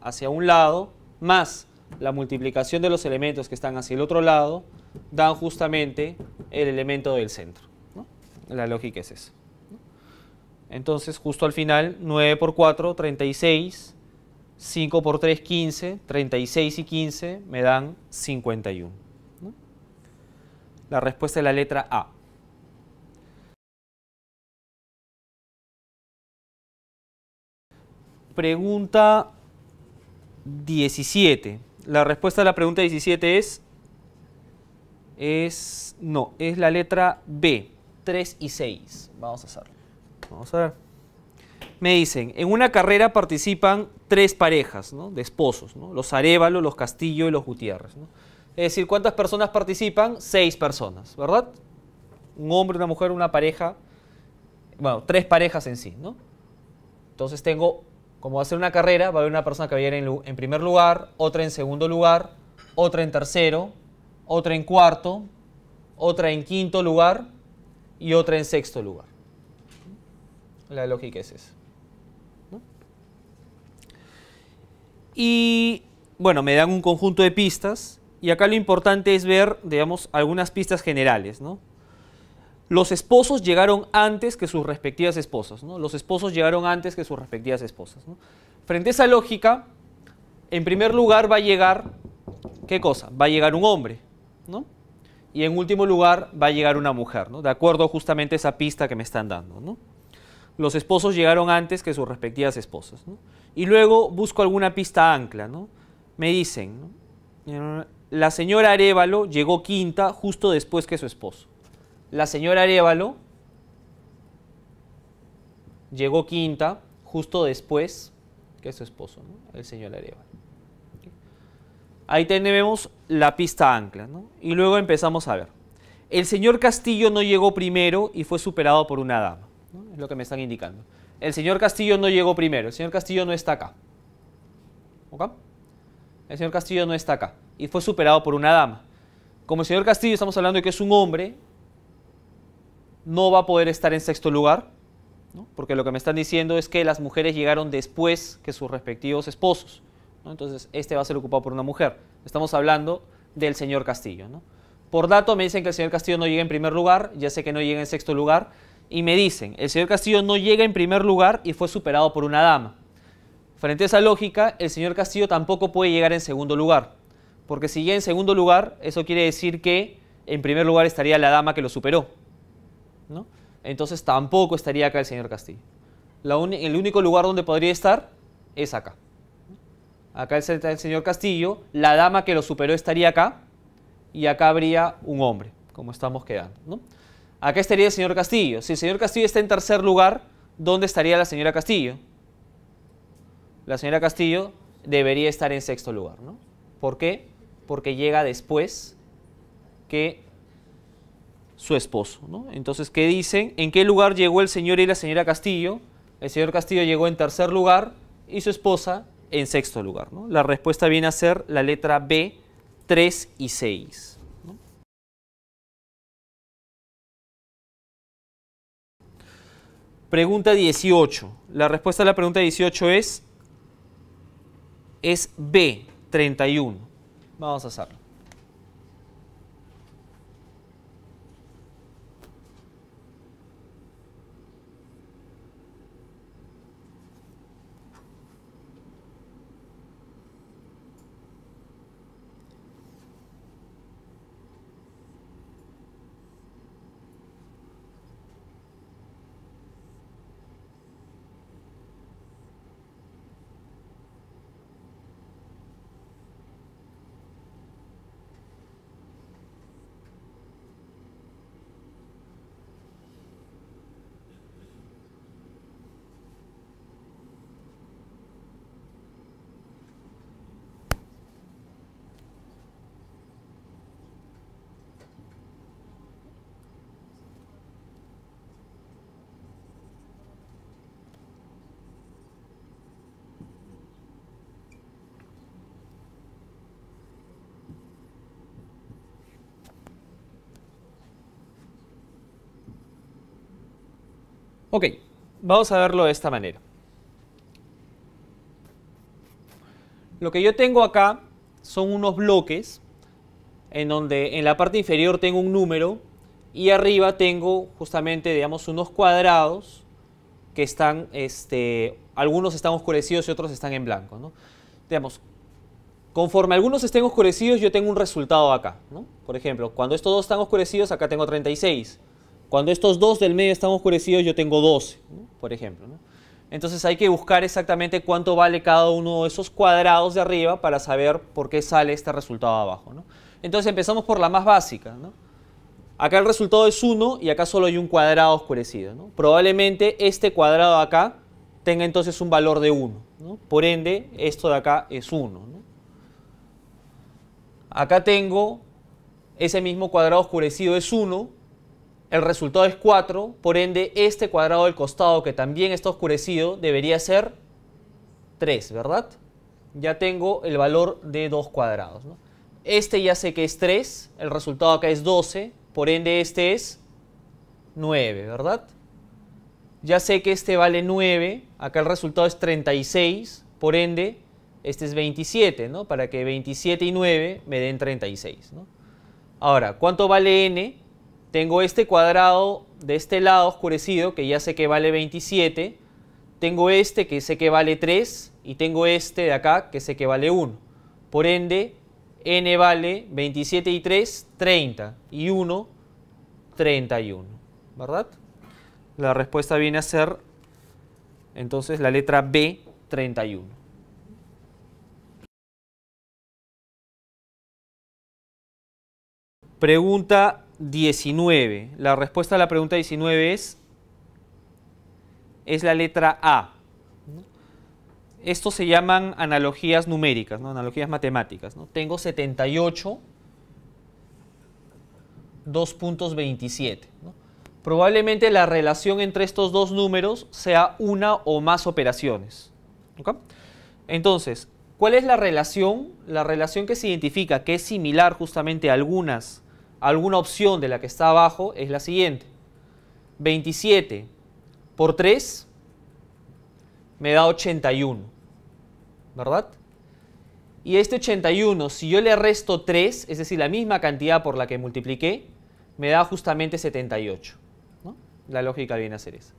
hacia un lado más la multiplicación de los elementos que están hacia el otro lado dan justamente el elemento del centro. La lógica es esa. Entonces, justo al final, 9 por 4, 36, 5 por 3, 15, 36 y 15 me dan 51. La respuesta es la letra A. Pregunta 17. La respuesta a la pregunta 17 es... Es... No, es la letra B. 3 y 6. Vamos a hacerlo. Vamos a ver. Me dicen, en una carrera participan tres parejas ¿no? de esposos, ¿no? los Arevalo, los Castillo y los Gutiérrez. Es decir, ¿cuántas personas participan? Seis personas, ¿verdad? Un hombre, una mujer, una pareja, bueno, tres parejas en sí, ¿no? Entonces tengo como va a ser una carrera, va a haber una persona que va a ir en, primer lugar, otra en segundo lugar, otra en tercero, otra en cuarto, otra en quinto lugar y otra en sexto lugar. La lógica es esa. Y bueno, me dan un conjunto de pistas y acá lo importante es ver, digamos, algunas pistas generales, ¿no? los esposos llegaron antes que sus respectivas esposas, Los esposos llegaron antes que sus respectivas esposas, Frente a esa lógica, en primer lugar va a llegar, ¿qué cosa? Va a llegar un hombre, ¿no? Y en último lugar va a llegar una mujer, ¿no? De acuerdo justamente a esa pista que me están dando, ¿no? Los esposos llegaron antes que sus respectivas esposas, Y luego busco alguna pista ancla, ¿no? Me dicen, la señora Arevalo llegó quinta justo después que su esposo. La señora Arevalo llegó quinta justo después que su esposo, el señor Arevalo. Ahí tenemos la pista ancla, ¿no? Y luego empezamos a ver. El señor Castillo no llegó primero y fue superado por una dama, es lo que me están indicando. El señor Castillo no llegó primero, el señor Castillo no está acá. ¿Ok? El señor Castillo no está acá y fue superado por una dama. Como el señor Castillo estamos hablando de que es un hombre, no va a poder estar en sexto lugar, porque lo que me están diciendo es que las mujeres llegaron después que sus respectivos esposos. Entonces, este va a ser ocupado por una mujer. Estamos hablando del señor Castillo. Por dato, me dicen que el señor Castillo no llega en primer lugar, ya sé que no llega en sexto lugar, y me dicen, el señor Castillo no llega en primer lugar y fue superado por una dama. Frente a esa lógica, el señor Castillo tampoco puede llegar en segundo lugar, porque si llega en segundo lugar, eso quiere decir que en primer lugar estaría la dama que lo superó. Entonces tampoco estaría acá el señor Castillo. el único lugar donde podría estar es acá. Acá está el señor Castillo, la dama que lo superó estaría acá y acá habría un hombre, como estamos quedando. Acá estaría el señor Castillo. Si el señor Castillo está en tercer lugar, ¿dónde estaría la señora Castillo? La señora Castillo debería estar en sexto lugar. ¿no? ¿Por qué? Porque llega después que su esposo. Entonces, ¿qué dicen? ¿En qué lugar llegó el señor y la señora Castillo? El señor Castillo llegó en tercer lugar y su esposa en sexto lugar. ¿no? La respuesta viene a ser la letra B, 3 y 6. Pregunta 18. La respuesta a la pregunta 18 es, es B, 31. Vamos a hacerlo. Ok, vamos a verlo de esta manera. Lo que yo tengo acá son unos bloques en donde en la parte inferior tengo un número y arriba tengo justamente, digamos, unos cuadrados que están, este, algunos están oscurecidos y otros están en blanco, ¿no? Digamos, conforme algunos estén oscurecidos, yo tengo un resultado acá, ¿no? Por ejemplo, cuando estos dos están oscurecidos, acá tengo 36. Cuando estos dos del medio están oscurecidos, yo tengo 12, por ejemplo. Entonces hay que buscar exactamente cuánto vale cada uno de esos cuadrados de arriba para saber por qué sale este resultado abajo. Entonces empezamos por la más básica. Acá el resultado es 1 y acá solo hay un cuadrado oscurecido. Probablemente este cuadrado de acá tenga entonces un valor de 1. Por ende, esto de acá es 1. Acá tengo ese mismo cuadrado oscurecido es 1 el resultado es 4, por ende este cuadrado del costado que también está oscurecido debería ser 3, ¿verdad? Ya tengo el valor de 2 cuadrados. ¿no? Este ya sé que es 3, el resultado acá es 12, por ende este es 9, ¿verdad? Ya sé que este vale 9, acá el resultado es 36, por ende este es 27, ¿no? Para que 27 y 9 me den 36, ¿no? Ahora, ¿cuánto vale n? Tengo este cuadrado de este lado oscurecido que ya sé que vale 27. Tengo este que sé que vale 3 y tengo este de acá que sé que vale 1. Por ende, n vale 27 y 3, 30 y 1, 31. ¿Verdad? La respuesta viene a ser entonces la letra B, 31. Pregunta 19. La respuesta a la pregunta 19 es, es la letra A. esto se llaman analogías numéricas, ¿no? analogías matemáticas. ¿no? Tengo 78, 2.27. ¿no? Probablemente la relación entre estos dos números sea una o más operaciones. Entonces, ¿cuál es la relación? La relación que se identifica, que es similar justamente a algunas alguna opción de la que está abajo es la siguiente. 27 por 3 me da 81, ¿verdad? Y este 81, si yo le resto 3, es decir, la misma cantidad por la que multipliqué, me da justamente 78. La lógica viene a ser esa.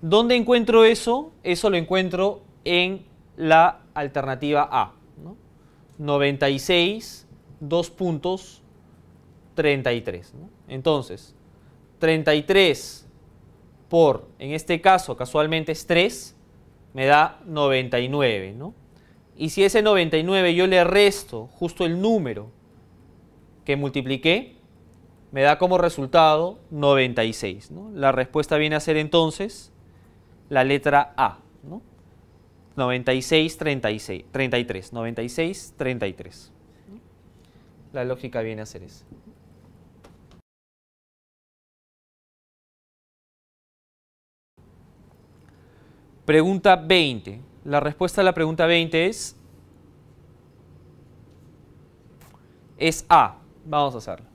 ¿Dónde encuentro eso? Eso lo encuentro en la alternativa A. 96, 2 puntos, 33. ¿no? Entonces, 33 por, en este caso casualmente es 3, me da 99. ¿no? Y si ese 99 yo le resto justo el número que multipliqué, me da como resultado 96. ¿no? La respuesta viene a ser entonces la letra A. ¿no? 96, 36, 33. 96, 33. La lógica viene a ser esa. Pregunta 20. La respuesta a la pregunta 20 es... Es A. Vamos a hacerlo.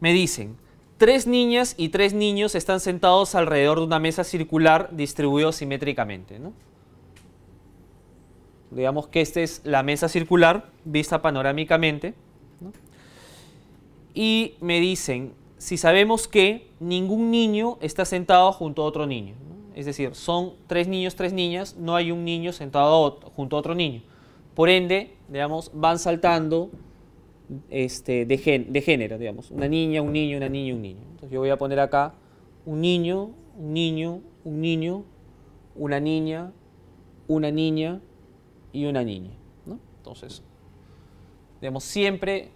Me dicen, tres niñas y tres niños están sentados alrededor de una mesa circular distribuidos simétricamente. Digamos que esta es la mesa circular vista panorámicamente. Y me dicen, si sabemos que ningún niño está sentado junto a otro niño es decir, son tres niños, tres niñas, no hay un niño sentado junto a otro niño. Por ende, digamos, van saltando este, de, género, digamos, una niña, un niño, una niña, un niño. Entonces yo voy a poner acá un niño, un niño, un niño, una niña, una niña y una niña. Entonces, digamos, siempre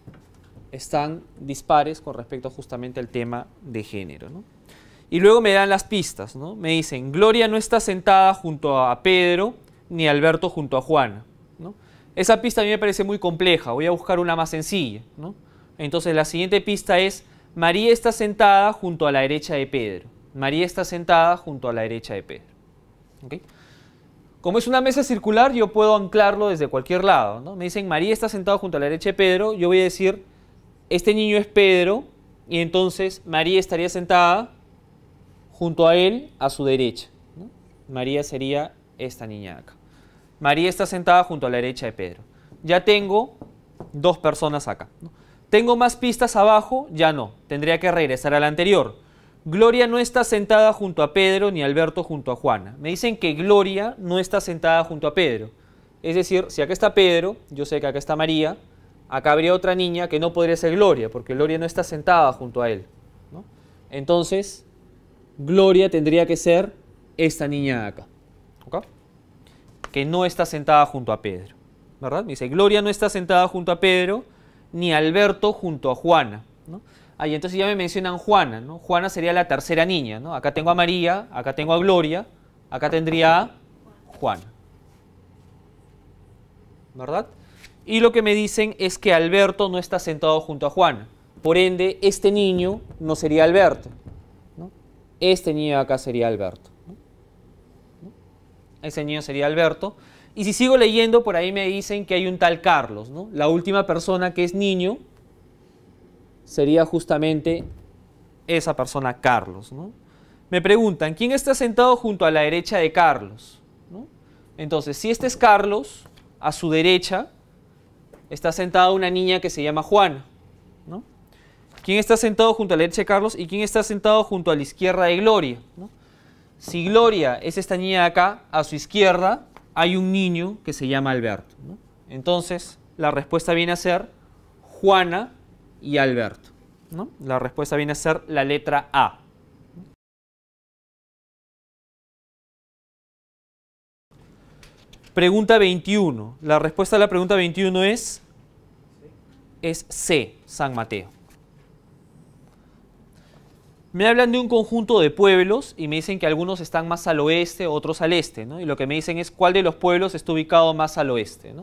están dispares con respecto justamente al tema de género. ¿no? Y luego me dan las pistas, ¿no? Me dicen, Gloria no está sentada junto a Pedro, ni Alberto junto a Juana, Esa pista a mí me parece muy compleja, voy a buscar una más sencilla, ¿no? Entonces la siguiente pista es, María está sentada junto a la derecha de Pedro. María está sentada junto a la derecha de Pedro. Como es una mesa circular, yo puedo anclarlo desde cualquier lado. ¿no? Me dicen, María está sentada junto a la derecha de Pedro. Yo voy a decir, este niño es Pedro, y entonces María estaría sentada junto a él a su derecha. María sería esta niña acá. María está sentada junto a la derecha de Pedro. Ya tengo dos personas acá. Tengo más pistas abajo, ya no. Tendría que regresar a la anterior. Gloria no está sentada junto a Pedro ni Alberto junto a Juana. Me dicen que Gloria no está sentada junto a Pedro. Es decir, si acá está Pedro, yo sé que acá está María, acá habría otra niña que no podría ser Gloria, porque Gloria no está sentada junto a él. Entonces, Gloria tendría que ser esta niña acá. Que no está sentada junto a Pedro. ¿Verdad? Me dice, Gloria no está sentada junto a Pedro, ni Alberto junto a Juana. ¿no? Ahí entonces ya me mencionan Juana. ¿no? Juana sería la tercera niña. ¿no? Acá tengo a María, acá tengo a Gloria, acá tendría a Juana. ¿Verdad? Y lo que me dicen es que Alberto no está sentado junto a Juana. Por ende, este niño no sería Alberto. Este niño de acá sería Alberto. Ese niño sería Alberto. Y si sigo leyendo, por ahí me dicen que hay un tal Carlos. ¿no? La última persona que es niño sería justamente esa persona, Carlos. ¿no? Me preguntan, ¿quién está sentado junto a la derecha de Carlos? Entonces, si este es Carlos, a su derecha está sentada una niña que se llama Juana. ¿no? ¿Quién está sentado junto a la derecha de Carlos y quién está sentado junto a la izquierda de Gloria? Si Gloria es esta niña de acá, a su izquierda hay un niño que se llama Alberto. Entonces, la respuesta viene a ser Juana y Alberto. La respuesta viene a ser la letra A. Pregunta 21. La respuesta a la pregunta 21 es, es C, San Mateo me hablan de un conjunto de pueblos y me dicen que algunos están más al oeste, otros al este, Y lo que me dicen es cuál de los pueblos está ubicado más al oeste,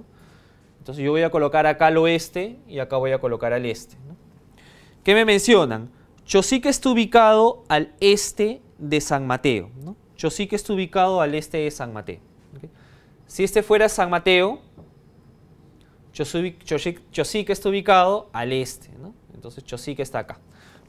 Entonces yo voy a colocar acá al oeste y acá voy a colocar al este. ¿Qué me mencionan? Chosique está ubicado al este de San Mateo, Chosique está ubicado al este de San Mateo. Si este fuera San Mateo, Chosique está ubicado al este, Entonces Chosique está acá.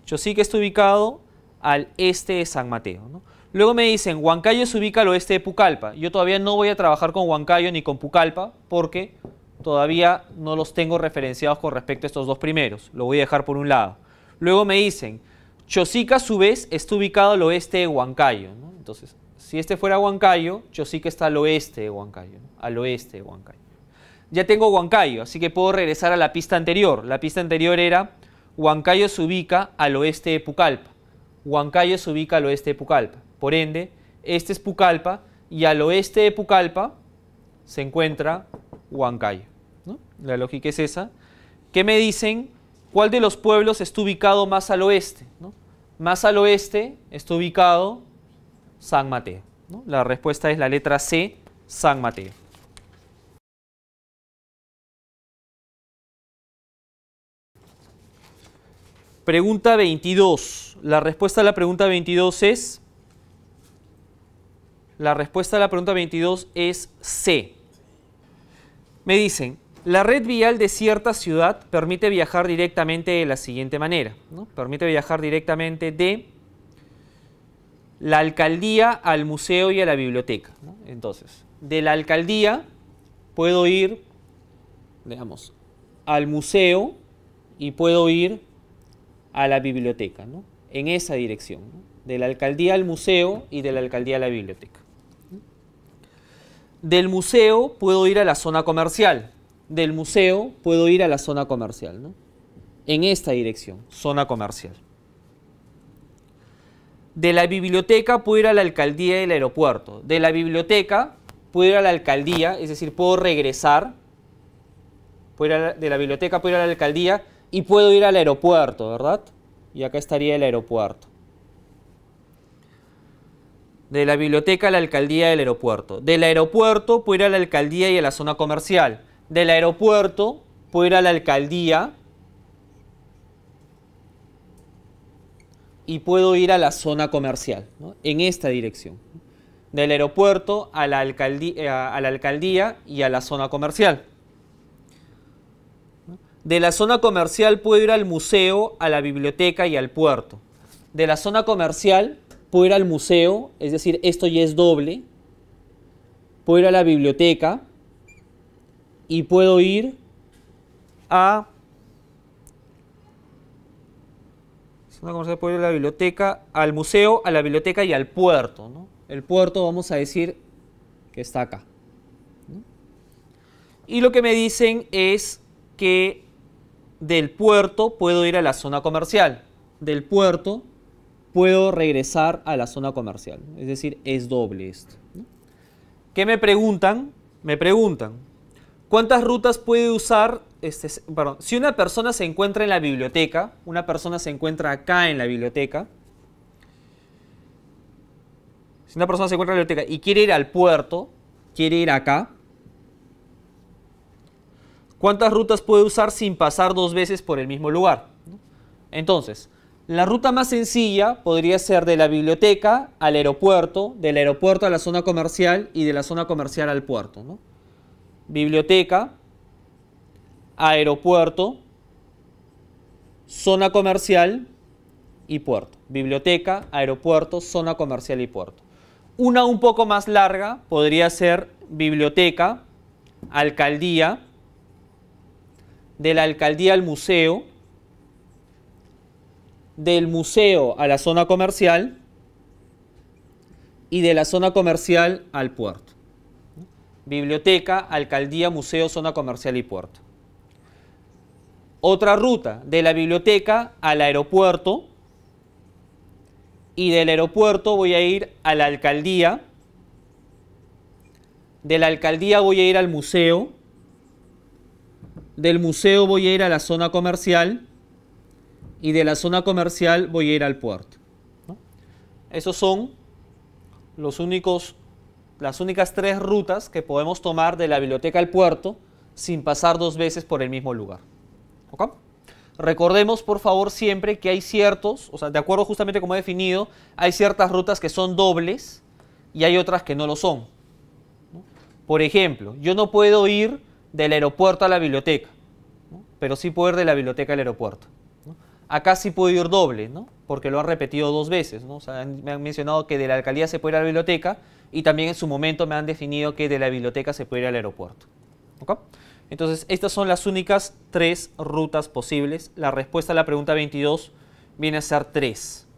Chosique está ubicado al este de San Mateo. Luego me dicen, Huancayo se ubica al oeste de Pucallpa. Yo todavía no voy a trabajar con Huancayo ni con Pucallpa porque todavía no los tengo referenciados con respecto a estos dos primeros. Lo voy a dejar por un lado. Luego me dicen, Chosica a su vez está ubicado al oeste de Huancayo. Entonces, si este fuera Huancayo, Chosica está al oeste de Huancayo. Al oeste de Huancayo. Ya tengo Huancayo, así que puedo regresar a la pista anterior. La pista anterior era, Huancayo se ubica al oeste de Pucallpa. Huancayo se ubica al oeste de Pucallpa. Por ende, este es Pucallpa y al oeste de Pucallpa se encuentra Huancayo. La lógica es esa. ¿Qué me dicen? ¿Cuál de los pueblos está ubicado más al oeste? Más al oeste está ubicado San Mateo. La respuesta es la letra C, San Mateo. Pregunta 22. La respuesta a la pregunta 22 es... La respuesta a la pregunta 22 es C. Me dicen, la red vial de cierta ciudad permite viajar directamente de la siguiente manera. ¿no? Permite viajar directamente de la alcaldía al museo y a la biblioteca. Entonces, de la alcaldía puedo ir, digamos, al museo y puedo ir a la biblioteca, en esa dirección, de la alcaldía al museo y de la alcaldía a la biblioteca. Del museo puedo ir a la zona comercial, del museo puedo ir a la zona comercial, en esta dirección, zona comercial. De la biblioteca puedo ir a la alcaldía del aeropuerto, de la biblioteca puedo ir a la alcaldía, es decir, puedo regresar, de la biblioteca puedo ir a la alcaldía y puedo ir al aeropuerto, ¿verdad? Y acá estaría el aeropuerto. De la biblioteca a la alcaldía del aeropuerto. Del aeropuerto puedo ir a la alcaldía y a la zona comercial. Del aeropuerto puedo ir a la alcaldía y puedo ir a la zona comercial, en esta dirección. Del aeropuerto a la, alcaldía, a la alcaldía y a la zona comercial. De la zona comercial puedo ir al museo, a la biblioteca y al puerto. De la zona comercial puedo ir al museo, es decir, esto ya es doble. Puedo ir a la biblioteca y puedo ir a... Zona comercial puedo ir a la biblioteca, al museo, a la biblioteca y al puerto. El puerto vamos a decir que está acá. Y lo que me dicen es que del puerto puedo ir a la zona comercial. Del puerto puedo regresar a la zona comercial. Es decir, es doble esto. ¿Qué me preguntan? Me preguntan, ¿cuántas rutas puede usar? Este, perdón, si una persona se encuentra en la biblioteca, una persona se encuentra acá en la biblioteca, si una persona se encuentra en la biblioteca y quiere ir al puerto, quiere ir acá, ¿Cuántas rutas puede usar sin pasar dos veces por el mismo lugar? Entonces, la ruta más sencilla podría ser de la biblioteca al aeropuerto, del aeropuerto a la zona comercial y de la zona comercial al puerto. Biblioteca, aeropuerto, zona comercial y puerto. Biblioteca, aeropuerto, zona comercial y puerto. Una un poco más larga podría ser biblioteca, alcaldía, de la alcaldía al museo, del museo a la zona comercial y de la zona comercial al puerto. Biblioteca, alcaldía, museo, zona comercial y puerto. Otra ruta, de la biblioteca al aeropuerto y del aeropuerto voy a ir a la alcaldía, de la alcaldía voy a ir al museo, del museo voy a ir a la zona comercial y de la zona comercial voy a ir al puerto. Esas Esos son los únicos, las únicas tres rutas que podemos tomar de la biblioteca al puerto sin pasar dos veces por el mismo lugar. Recordemos, por favor, siempre que hay ciertos, o sea, de acuerdo justamente como he definido, hay ciertas rutas que son dobles y hay otras que no lo son. Por ejemplo, yo no puedo ir del aeropuerto a la biblioteca, pero sí puedo ir de la biblioteca al aeropuerto. Acá sí puedo ir doble, ¿no? porque lo han repetido dos veces. me han mencionado que de la alcaldía se puede ir a la biblioteca y también en su momento me han definido que de la biblioteca se puede ir al aeropuerto. Entonces, estas son las únicas tres rutas posibles. La respuesta a la pregunta 22 viene a ser tres.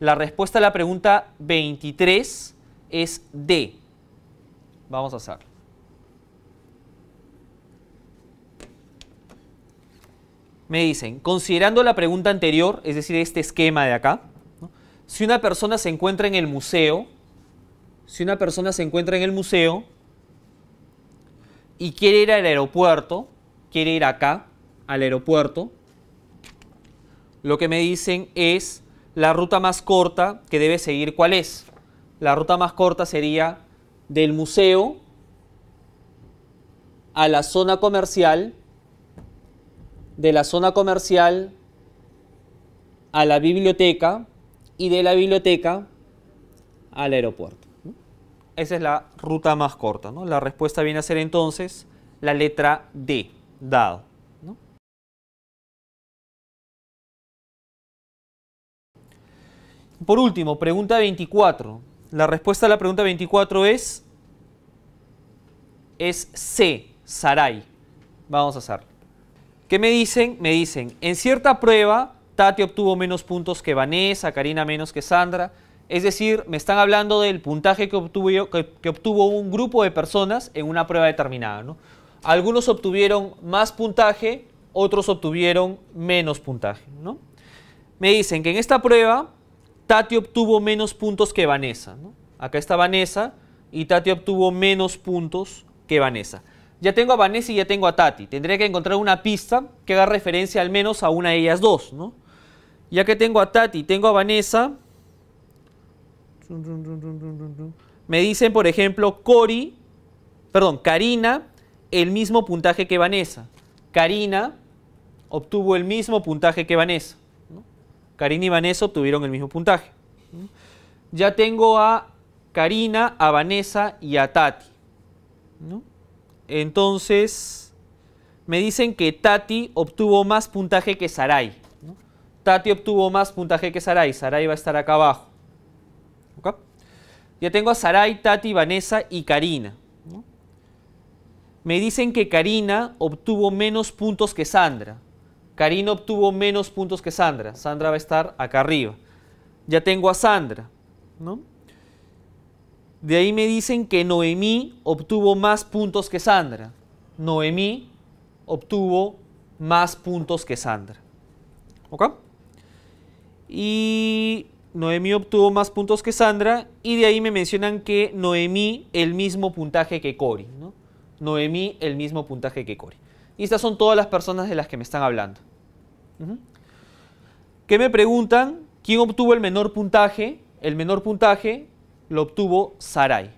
La respuesta a la pregunta 23 es D. Vamos a hacer. Me dicen, considerando la pregunta anterior, es decir, este esquema de acá, si una persona se encuentra en el museo, si una persona se encuentra en el museo y quiere ir al aeropuerto, quiere ir acá, al aeropuerto, lo que me dicen es la ruta más corta que debe seguir, ¿cuál es? La ruta más corta sería del museo a la zona comercial, de la zona comercial a la biblioteca y de la biblioteca al aeropuerto. Esa es la ruta más corta. ¿no? La respuesta viene a ser entonces la letra D, dado. Por último, pregunta 24. La respuesta a la pregunta 24 es, es C, Sarai. Vamos a hacer. ¿Qué me dicen? Me dicen, en cierta prueba, Tati obtuvo menos puntos que Vanessa, Karina menos que Sandra. Es decir, me están hablando del puntaje que obtuvo, obtuvo un grupo de personas en una prueba determinada. Algunos obtuvieron más puntaje, otros obtuvieron menos puntaje. ¿no? Me dicen que en esta prueba Tati obtuvo menos puntos que Vanessa. Acá está Vanessa y Tati obtuvo menos puntos que Vanessa. Ya tengo a Vanessa y ya tengo a Tati. Tendría que encontrar una pista que haga referencia al menos a una de ellas dos. Ya que tengo a Tati, tengo a Vanessa. Me dicen, por ejemplo, Cori, perdón, Karina, el mismo puntaje que Vanessa. Karina obtuvo el mismo puntaje que Vanessa. Karina y Vanessa obtuvieron el mismo puntaje. Ya tengo a Karina, a Vanessa y a Tati. Entonces, me dicen que Tati obtuvo más puntaje que Sarai. Tati obtuvo más puntaje que Sarai. Sarai va a estar acá abajo. Ya tengo a Sarai, Tati, Vanessa y Karina. Me dicen que Karina obtuvo menos puntos que Sandra. Karina obtuvo menos puntos que Sandra. Sandra va a estar acá arriba. Ya tengo a Sandra, ¿no? De ahí me dicen que Noemí obtuvo más puntos que Sandra. Noemí obtuvo más puntos que Sandra. ¿Ok? Y Noemí obtuvo más puntos que Sandra y de ahí me mencionan que Noemí el mismo puntaje que Cory, ¿no? Noemí el mismo puntaje que Cori. Y estas son todas las personas de las que me están hablando. ¿Qué me preguntan? ¿Quién obtuvo el menor puntaje? El menor puntaje lo obtuvo Sarai.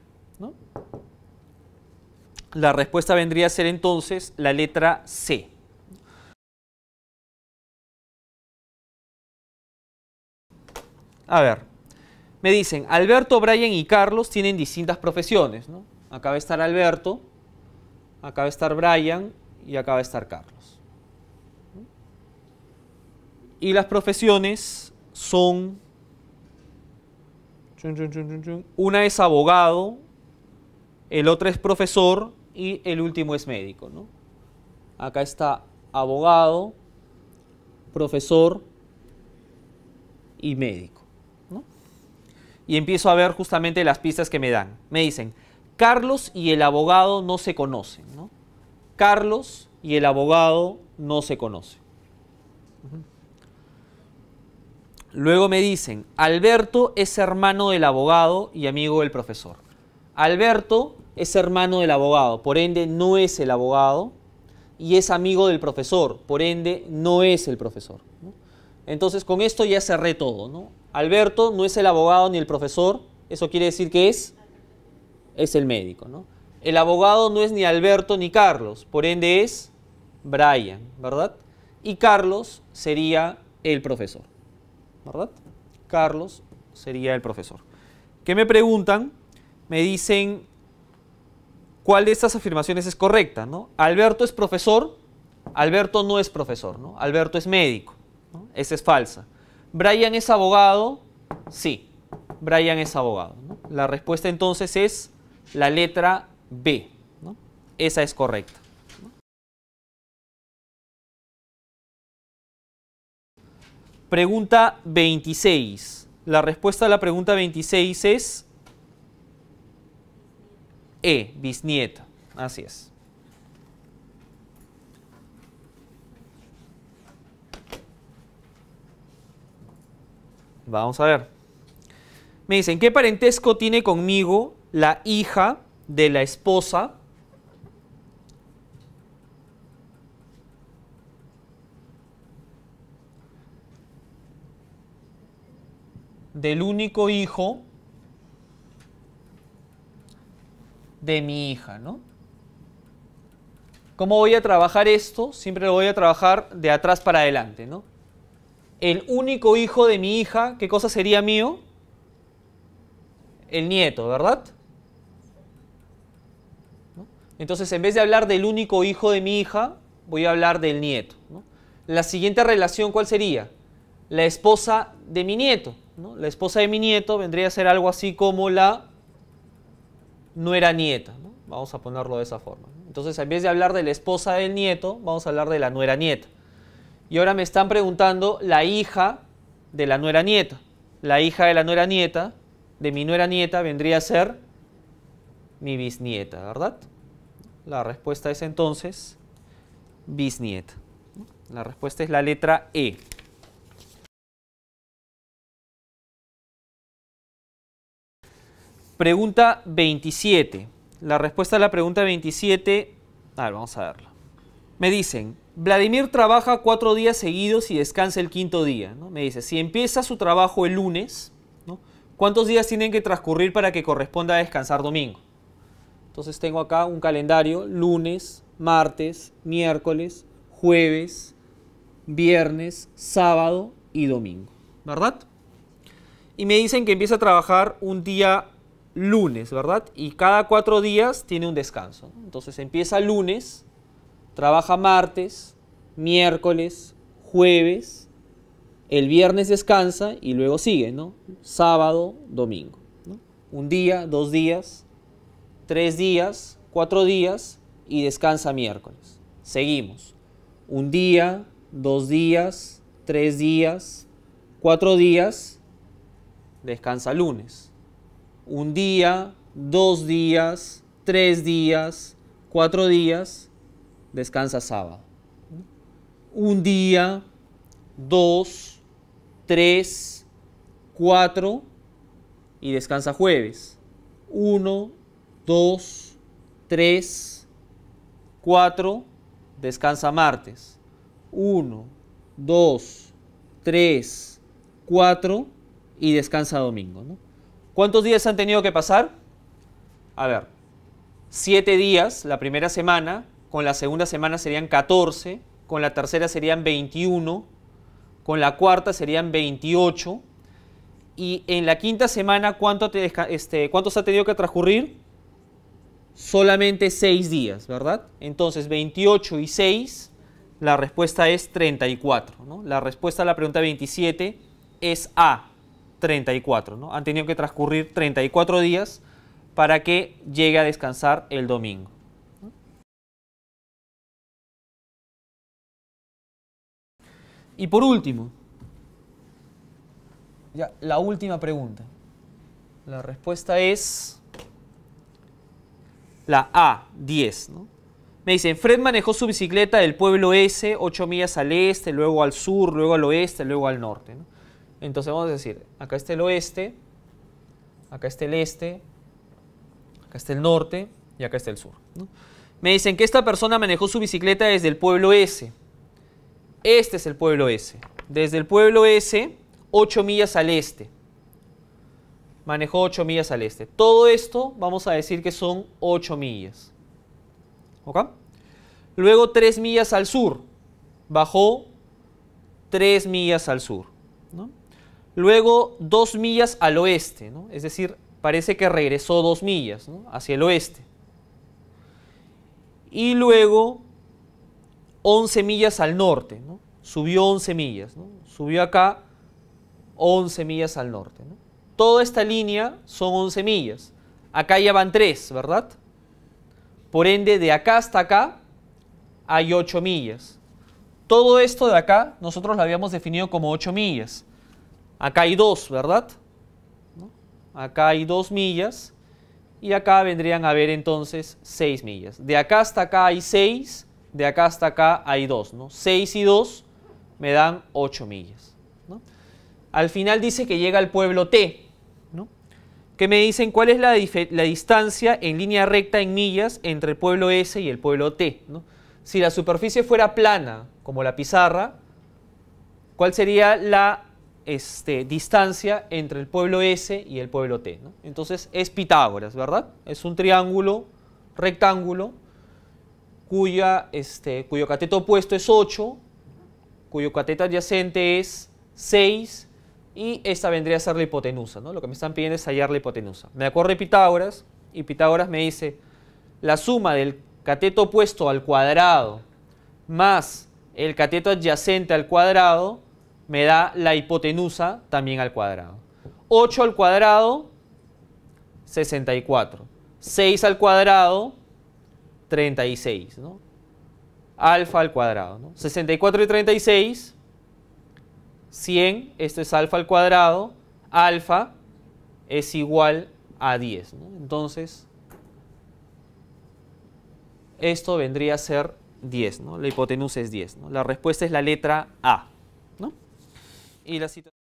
La respuesta vendría a ser entonces la letra C. A ver, me dicen, Alberto, Brian y Carlos tienen distintas profesiones. ¿no? Acá va estar Alberto, acaba de estar Brian y acaba de estar Carlos. Y las profesiones son... Una es abogado, el otro es profesor y el último es médico. Acá está abogado, profesor y médico. Y empiezo a ver justamente las pistas que me dan. Me dicen, Carlos y el abogado no se conocen. Carlos y el abogado no se conocen. Luego me dicen, Alberto es hermano del abogado y amigo del profesor. Alberto es hermano del abogado, por ende no es el abogado, y es amigo del profesor, por ende no es el profesor. Entonces con esto ya cerré todo. Alberto no es el abogado ni el profesor, eso quiere decir que es, es el médico. El abogado no es ni Alberto ni Carlos, por ende es Brian, ¿verdad? Y Carlos sería el profesor. ¿verdad? Carlos sería el profesor. ¿Qué me preguntan? Me dicen cuál de estas afirmaciones es correcta, ¿no? Alberto es profesor, Alberto no es profesor, ¿no? Alberto es médico, Esa es falsa. Brian es abogado, sí, Brian es abogado. La respuesta entonces es la letra B, Esa es correcta. Pregunta 26. La respuesta a la pregunta 26 es E, bisnieta. Así es. Vamos a ver. Me dicen, ¿qué parentesco tiene conmigo la hija de la esposa del único hijo de mi hija, ¿no? ¿Cómo voy a trabajar esto? Siempre lo voy a trabajar de atrás para adelante, ¿no? El único hijo de mi hija, ¿qué cosa sería mío? El nieto, ¿verdad? Entonces, en vez de hablar del único hijo de mi hija, voy a hablar del nieto. La siguiente relación, ¿cuál sería? La esposa de mi nieto. La esposa de mi nieto vendría a ser algo así como la nuera nieta. Vamos a ponerlo de esa forma. Entonces, en vez de hablar de la esposa del nieto, vamos a hablar de la nuera nieta. Y ahora me están preguntando la hija de la nuera nieta. La hija de la nuera nieta, de mi nuera nieta, vendría a ser mi bisnieta, ¿verdad? La respuesta es entonces bisnieta. La respuesta es la letra E. Pregunta 27. La respuesta a la pregunta 27, a ver, vamos a verla. Me dicen, Vladimir trabaja cuatro días seguidos y descansa el quinto día. Me dice, si empieza su trabajo el lunes, ¿cuántos días tienen que transcurrir para que corresponda a descansar domingo? Entonces tengo acá un calendario, lunes, martes, miércoles, jueves, viernes, sábado y domingo, ¿verdad? Y me dicen que empieza a trabajar un día lunes, ¿verdad? Y cada cuatro días tiene un descanso. Entonces empieza lunes, trabaja martes, miércoles, jueves, el viernes descansa y luego sigue, ¿no? Sábado, domingo. Un día, dos días, tres días, cuatro días y descansa miércoles. Seguimos. Un día, dos días, tres días, cuatro días, descansa lunes un día, dos días, tres días, cuatro días, descansa sábado. Un día, dos, tres, cuatro y descansa jueves. Uno, dos, tres, cuatro, descansa martes. Uno, dos, tres, cuatro y descansa domingo. ¿no? ¿Cuántos días han tenido que pasar? A ver, 7 días la primera semana, con la segunda semana serían 14, con la tercera serían 21, con la cuarta serían 28, y en la quinta semana, ¿cuánto este, ¿cuántos ha tenido que transcurrir? Solamente 6 días, ¿verdad? Entonces, 28 y 6, la respuesta es 34. La respuesta a la pregunta 27 es A. 34. ¿no? Han tenido que transcurrir 34 días para que llegue a descansar el domingo. Y por último, ya, la última pregunta. La respuesta es la A, 10. ¿no? Me dicen, Fred manejó su bicicleta del pueblo S, 8 millas al este, luego al sur, luego al oeste, luego al norte. ¿no? Entonces vamos a decir, acá está el oeste, acá está el este, acá está el norte y acá está el sur. Me dicen que esta persona manejó su bicicleta desde el pueblo S. Este es el pueblo S. Desde el pueblo S, 8 millas al este. Manejó 8 millas al este. Todo esto vamos a decir que son 8 millas. ¿Ok? Luego 3 millas al sur. Bajó 3 millas al sur luego dos millas al oeste, ¿no? es decir, parece que regresó dos millas hacia el oeste. Y luego 11 millas al norte, subió 11 millas, subió acá 11 millas al norte. Toda esta línea son 11 millas, acá ya van 3, ¿verdad? Por ende, de acá hasta acá hay 8 millas. Todo esto de acá nosotros lo habíamos definido como 8 millas. Acá hay dos, ¿verdad? Acá hay dos millas y acá vendrían a haber entonces 6 millas. De acá hasta acá hay seis, de acá hasta acá hay dos, ¿no? 6 y 2 me dan 8 millas, Al final dice que llega al pueblo T, ¿no? Que me dicen cuál es la, distancia en línea recta en millas entre el pueblo S y el pueblo T, Si la superficie fuera plana, como la pizarra, ¿cuál sería la este, distancia entre el pueblo S y el pueblo T. Entonces es Pitágoras, ¿verdad? Es un triángulo rectángulo cuya, este, cuyo cateto opuesto es 8, cuyo cateto adyacente es 6 y esta vendría a ser la hipotenusa. ¿no? Lo que me están pidiendo es hallar la hipotenusa. Me acuerdo de Pitágoras y Pitágoras me dice la suma del cateto opuesto al cuadrado más el cateto adyacente al cuadrado me da la hipotenusa también al cuadrado. 8 al cuadrado, 64. 6 al cuadrado, 36. Alfa al cuadrado. ¿no? 64 y 36, 100. Esto es alfa al cuadrado. Alfa es igual a 10. Entonces, esto vendría a ser 10. ¿no? La hipotenusa es 10. ¿no? La respuesta es la letra A y la situación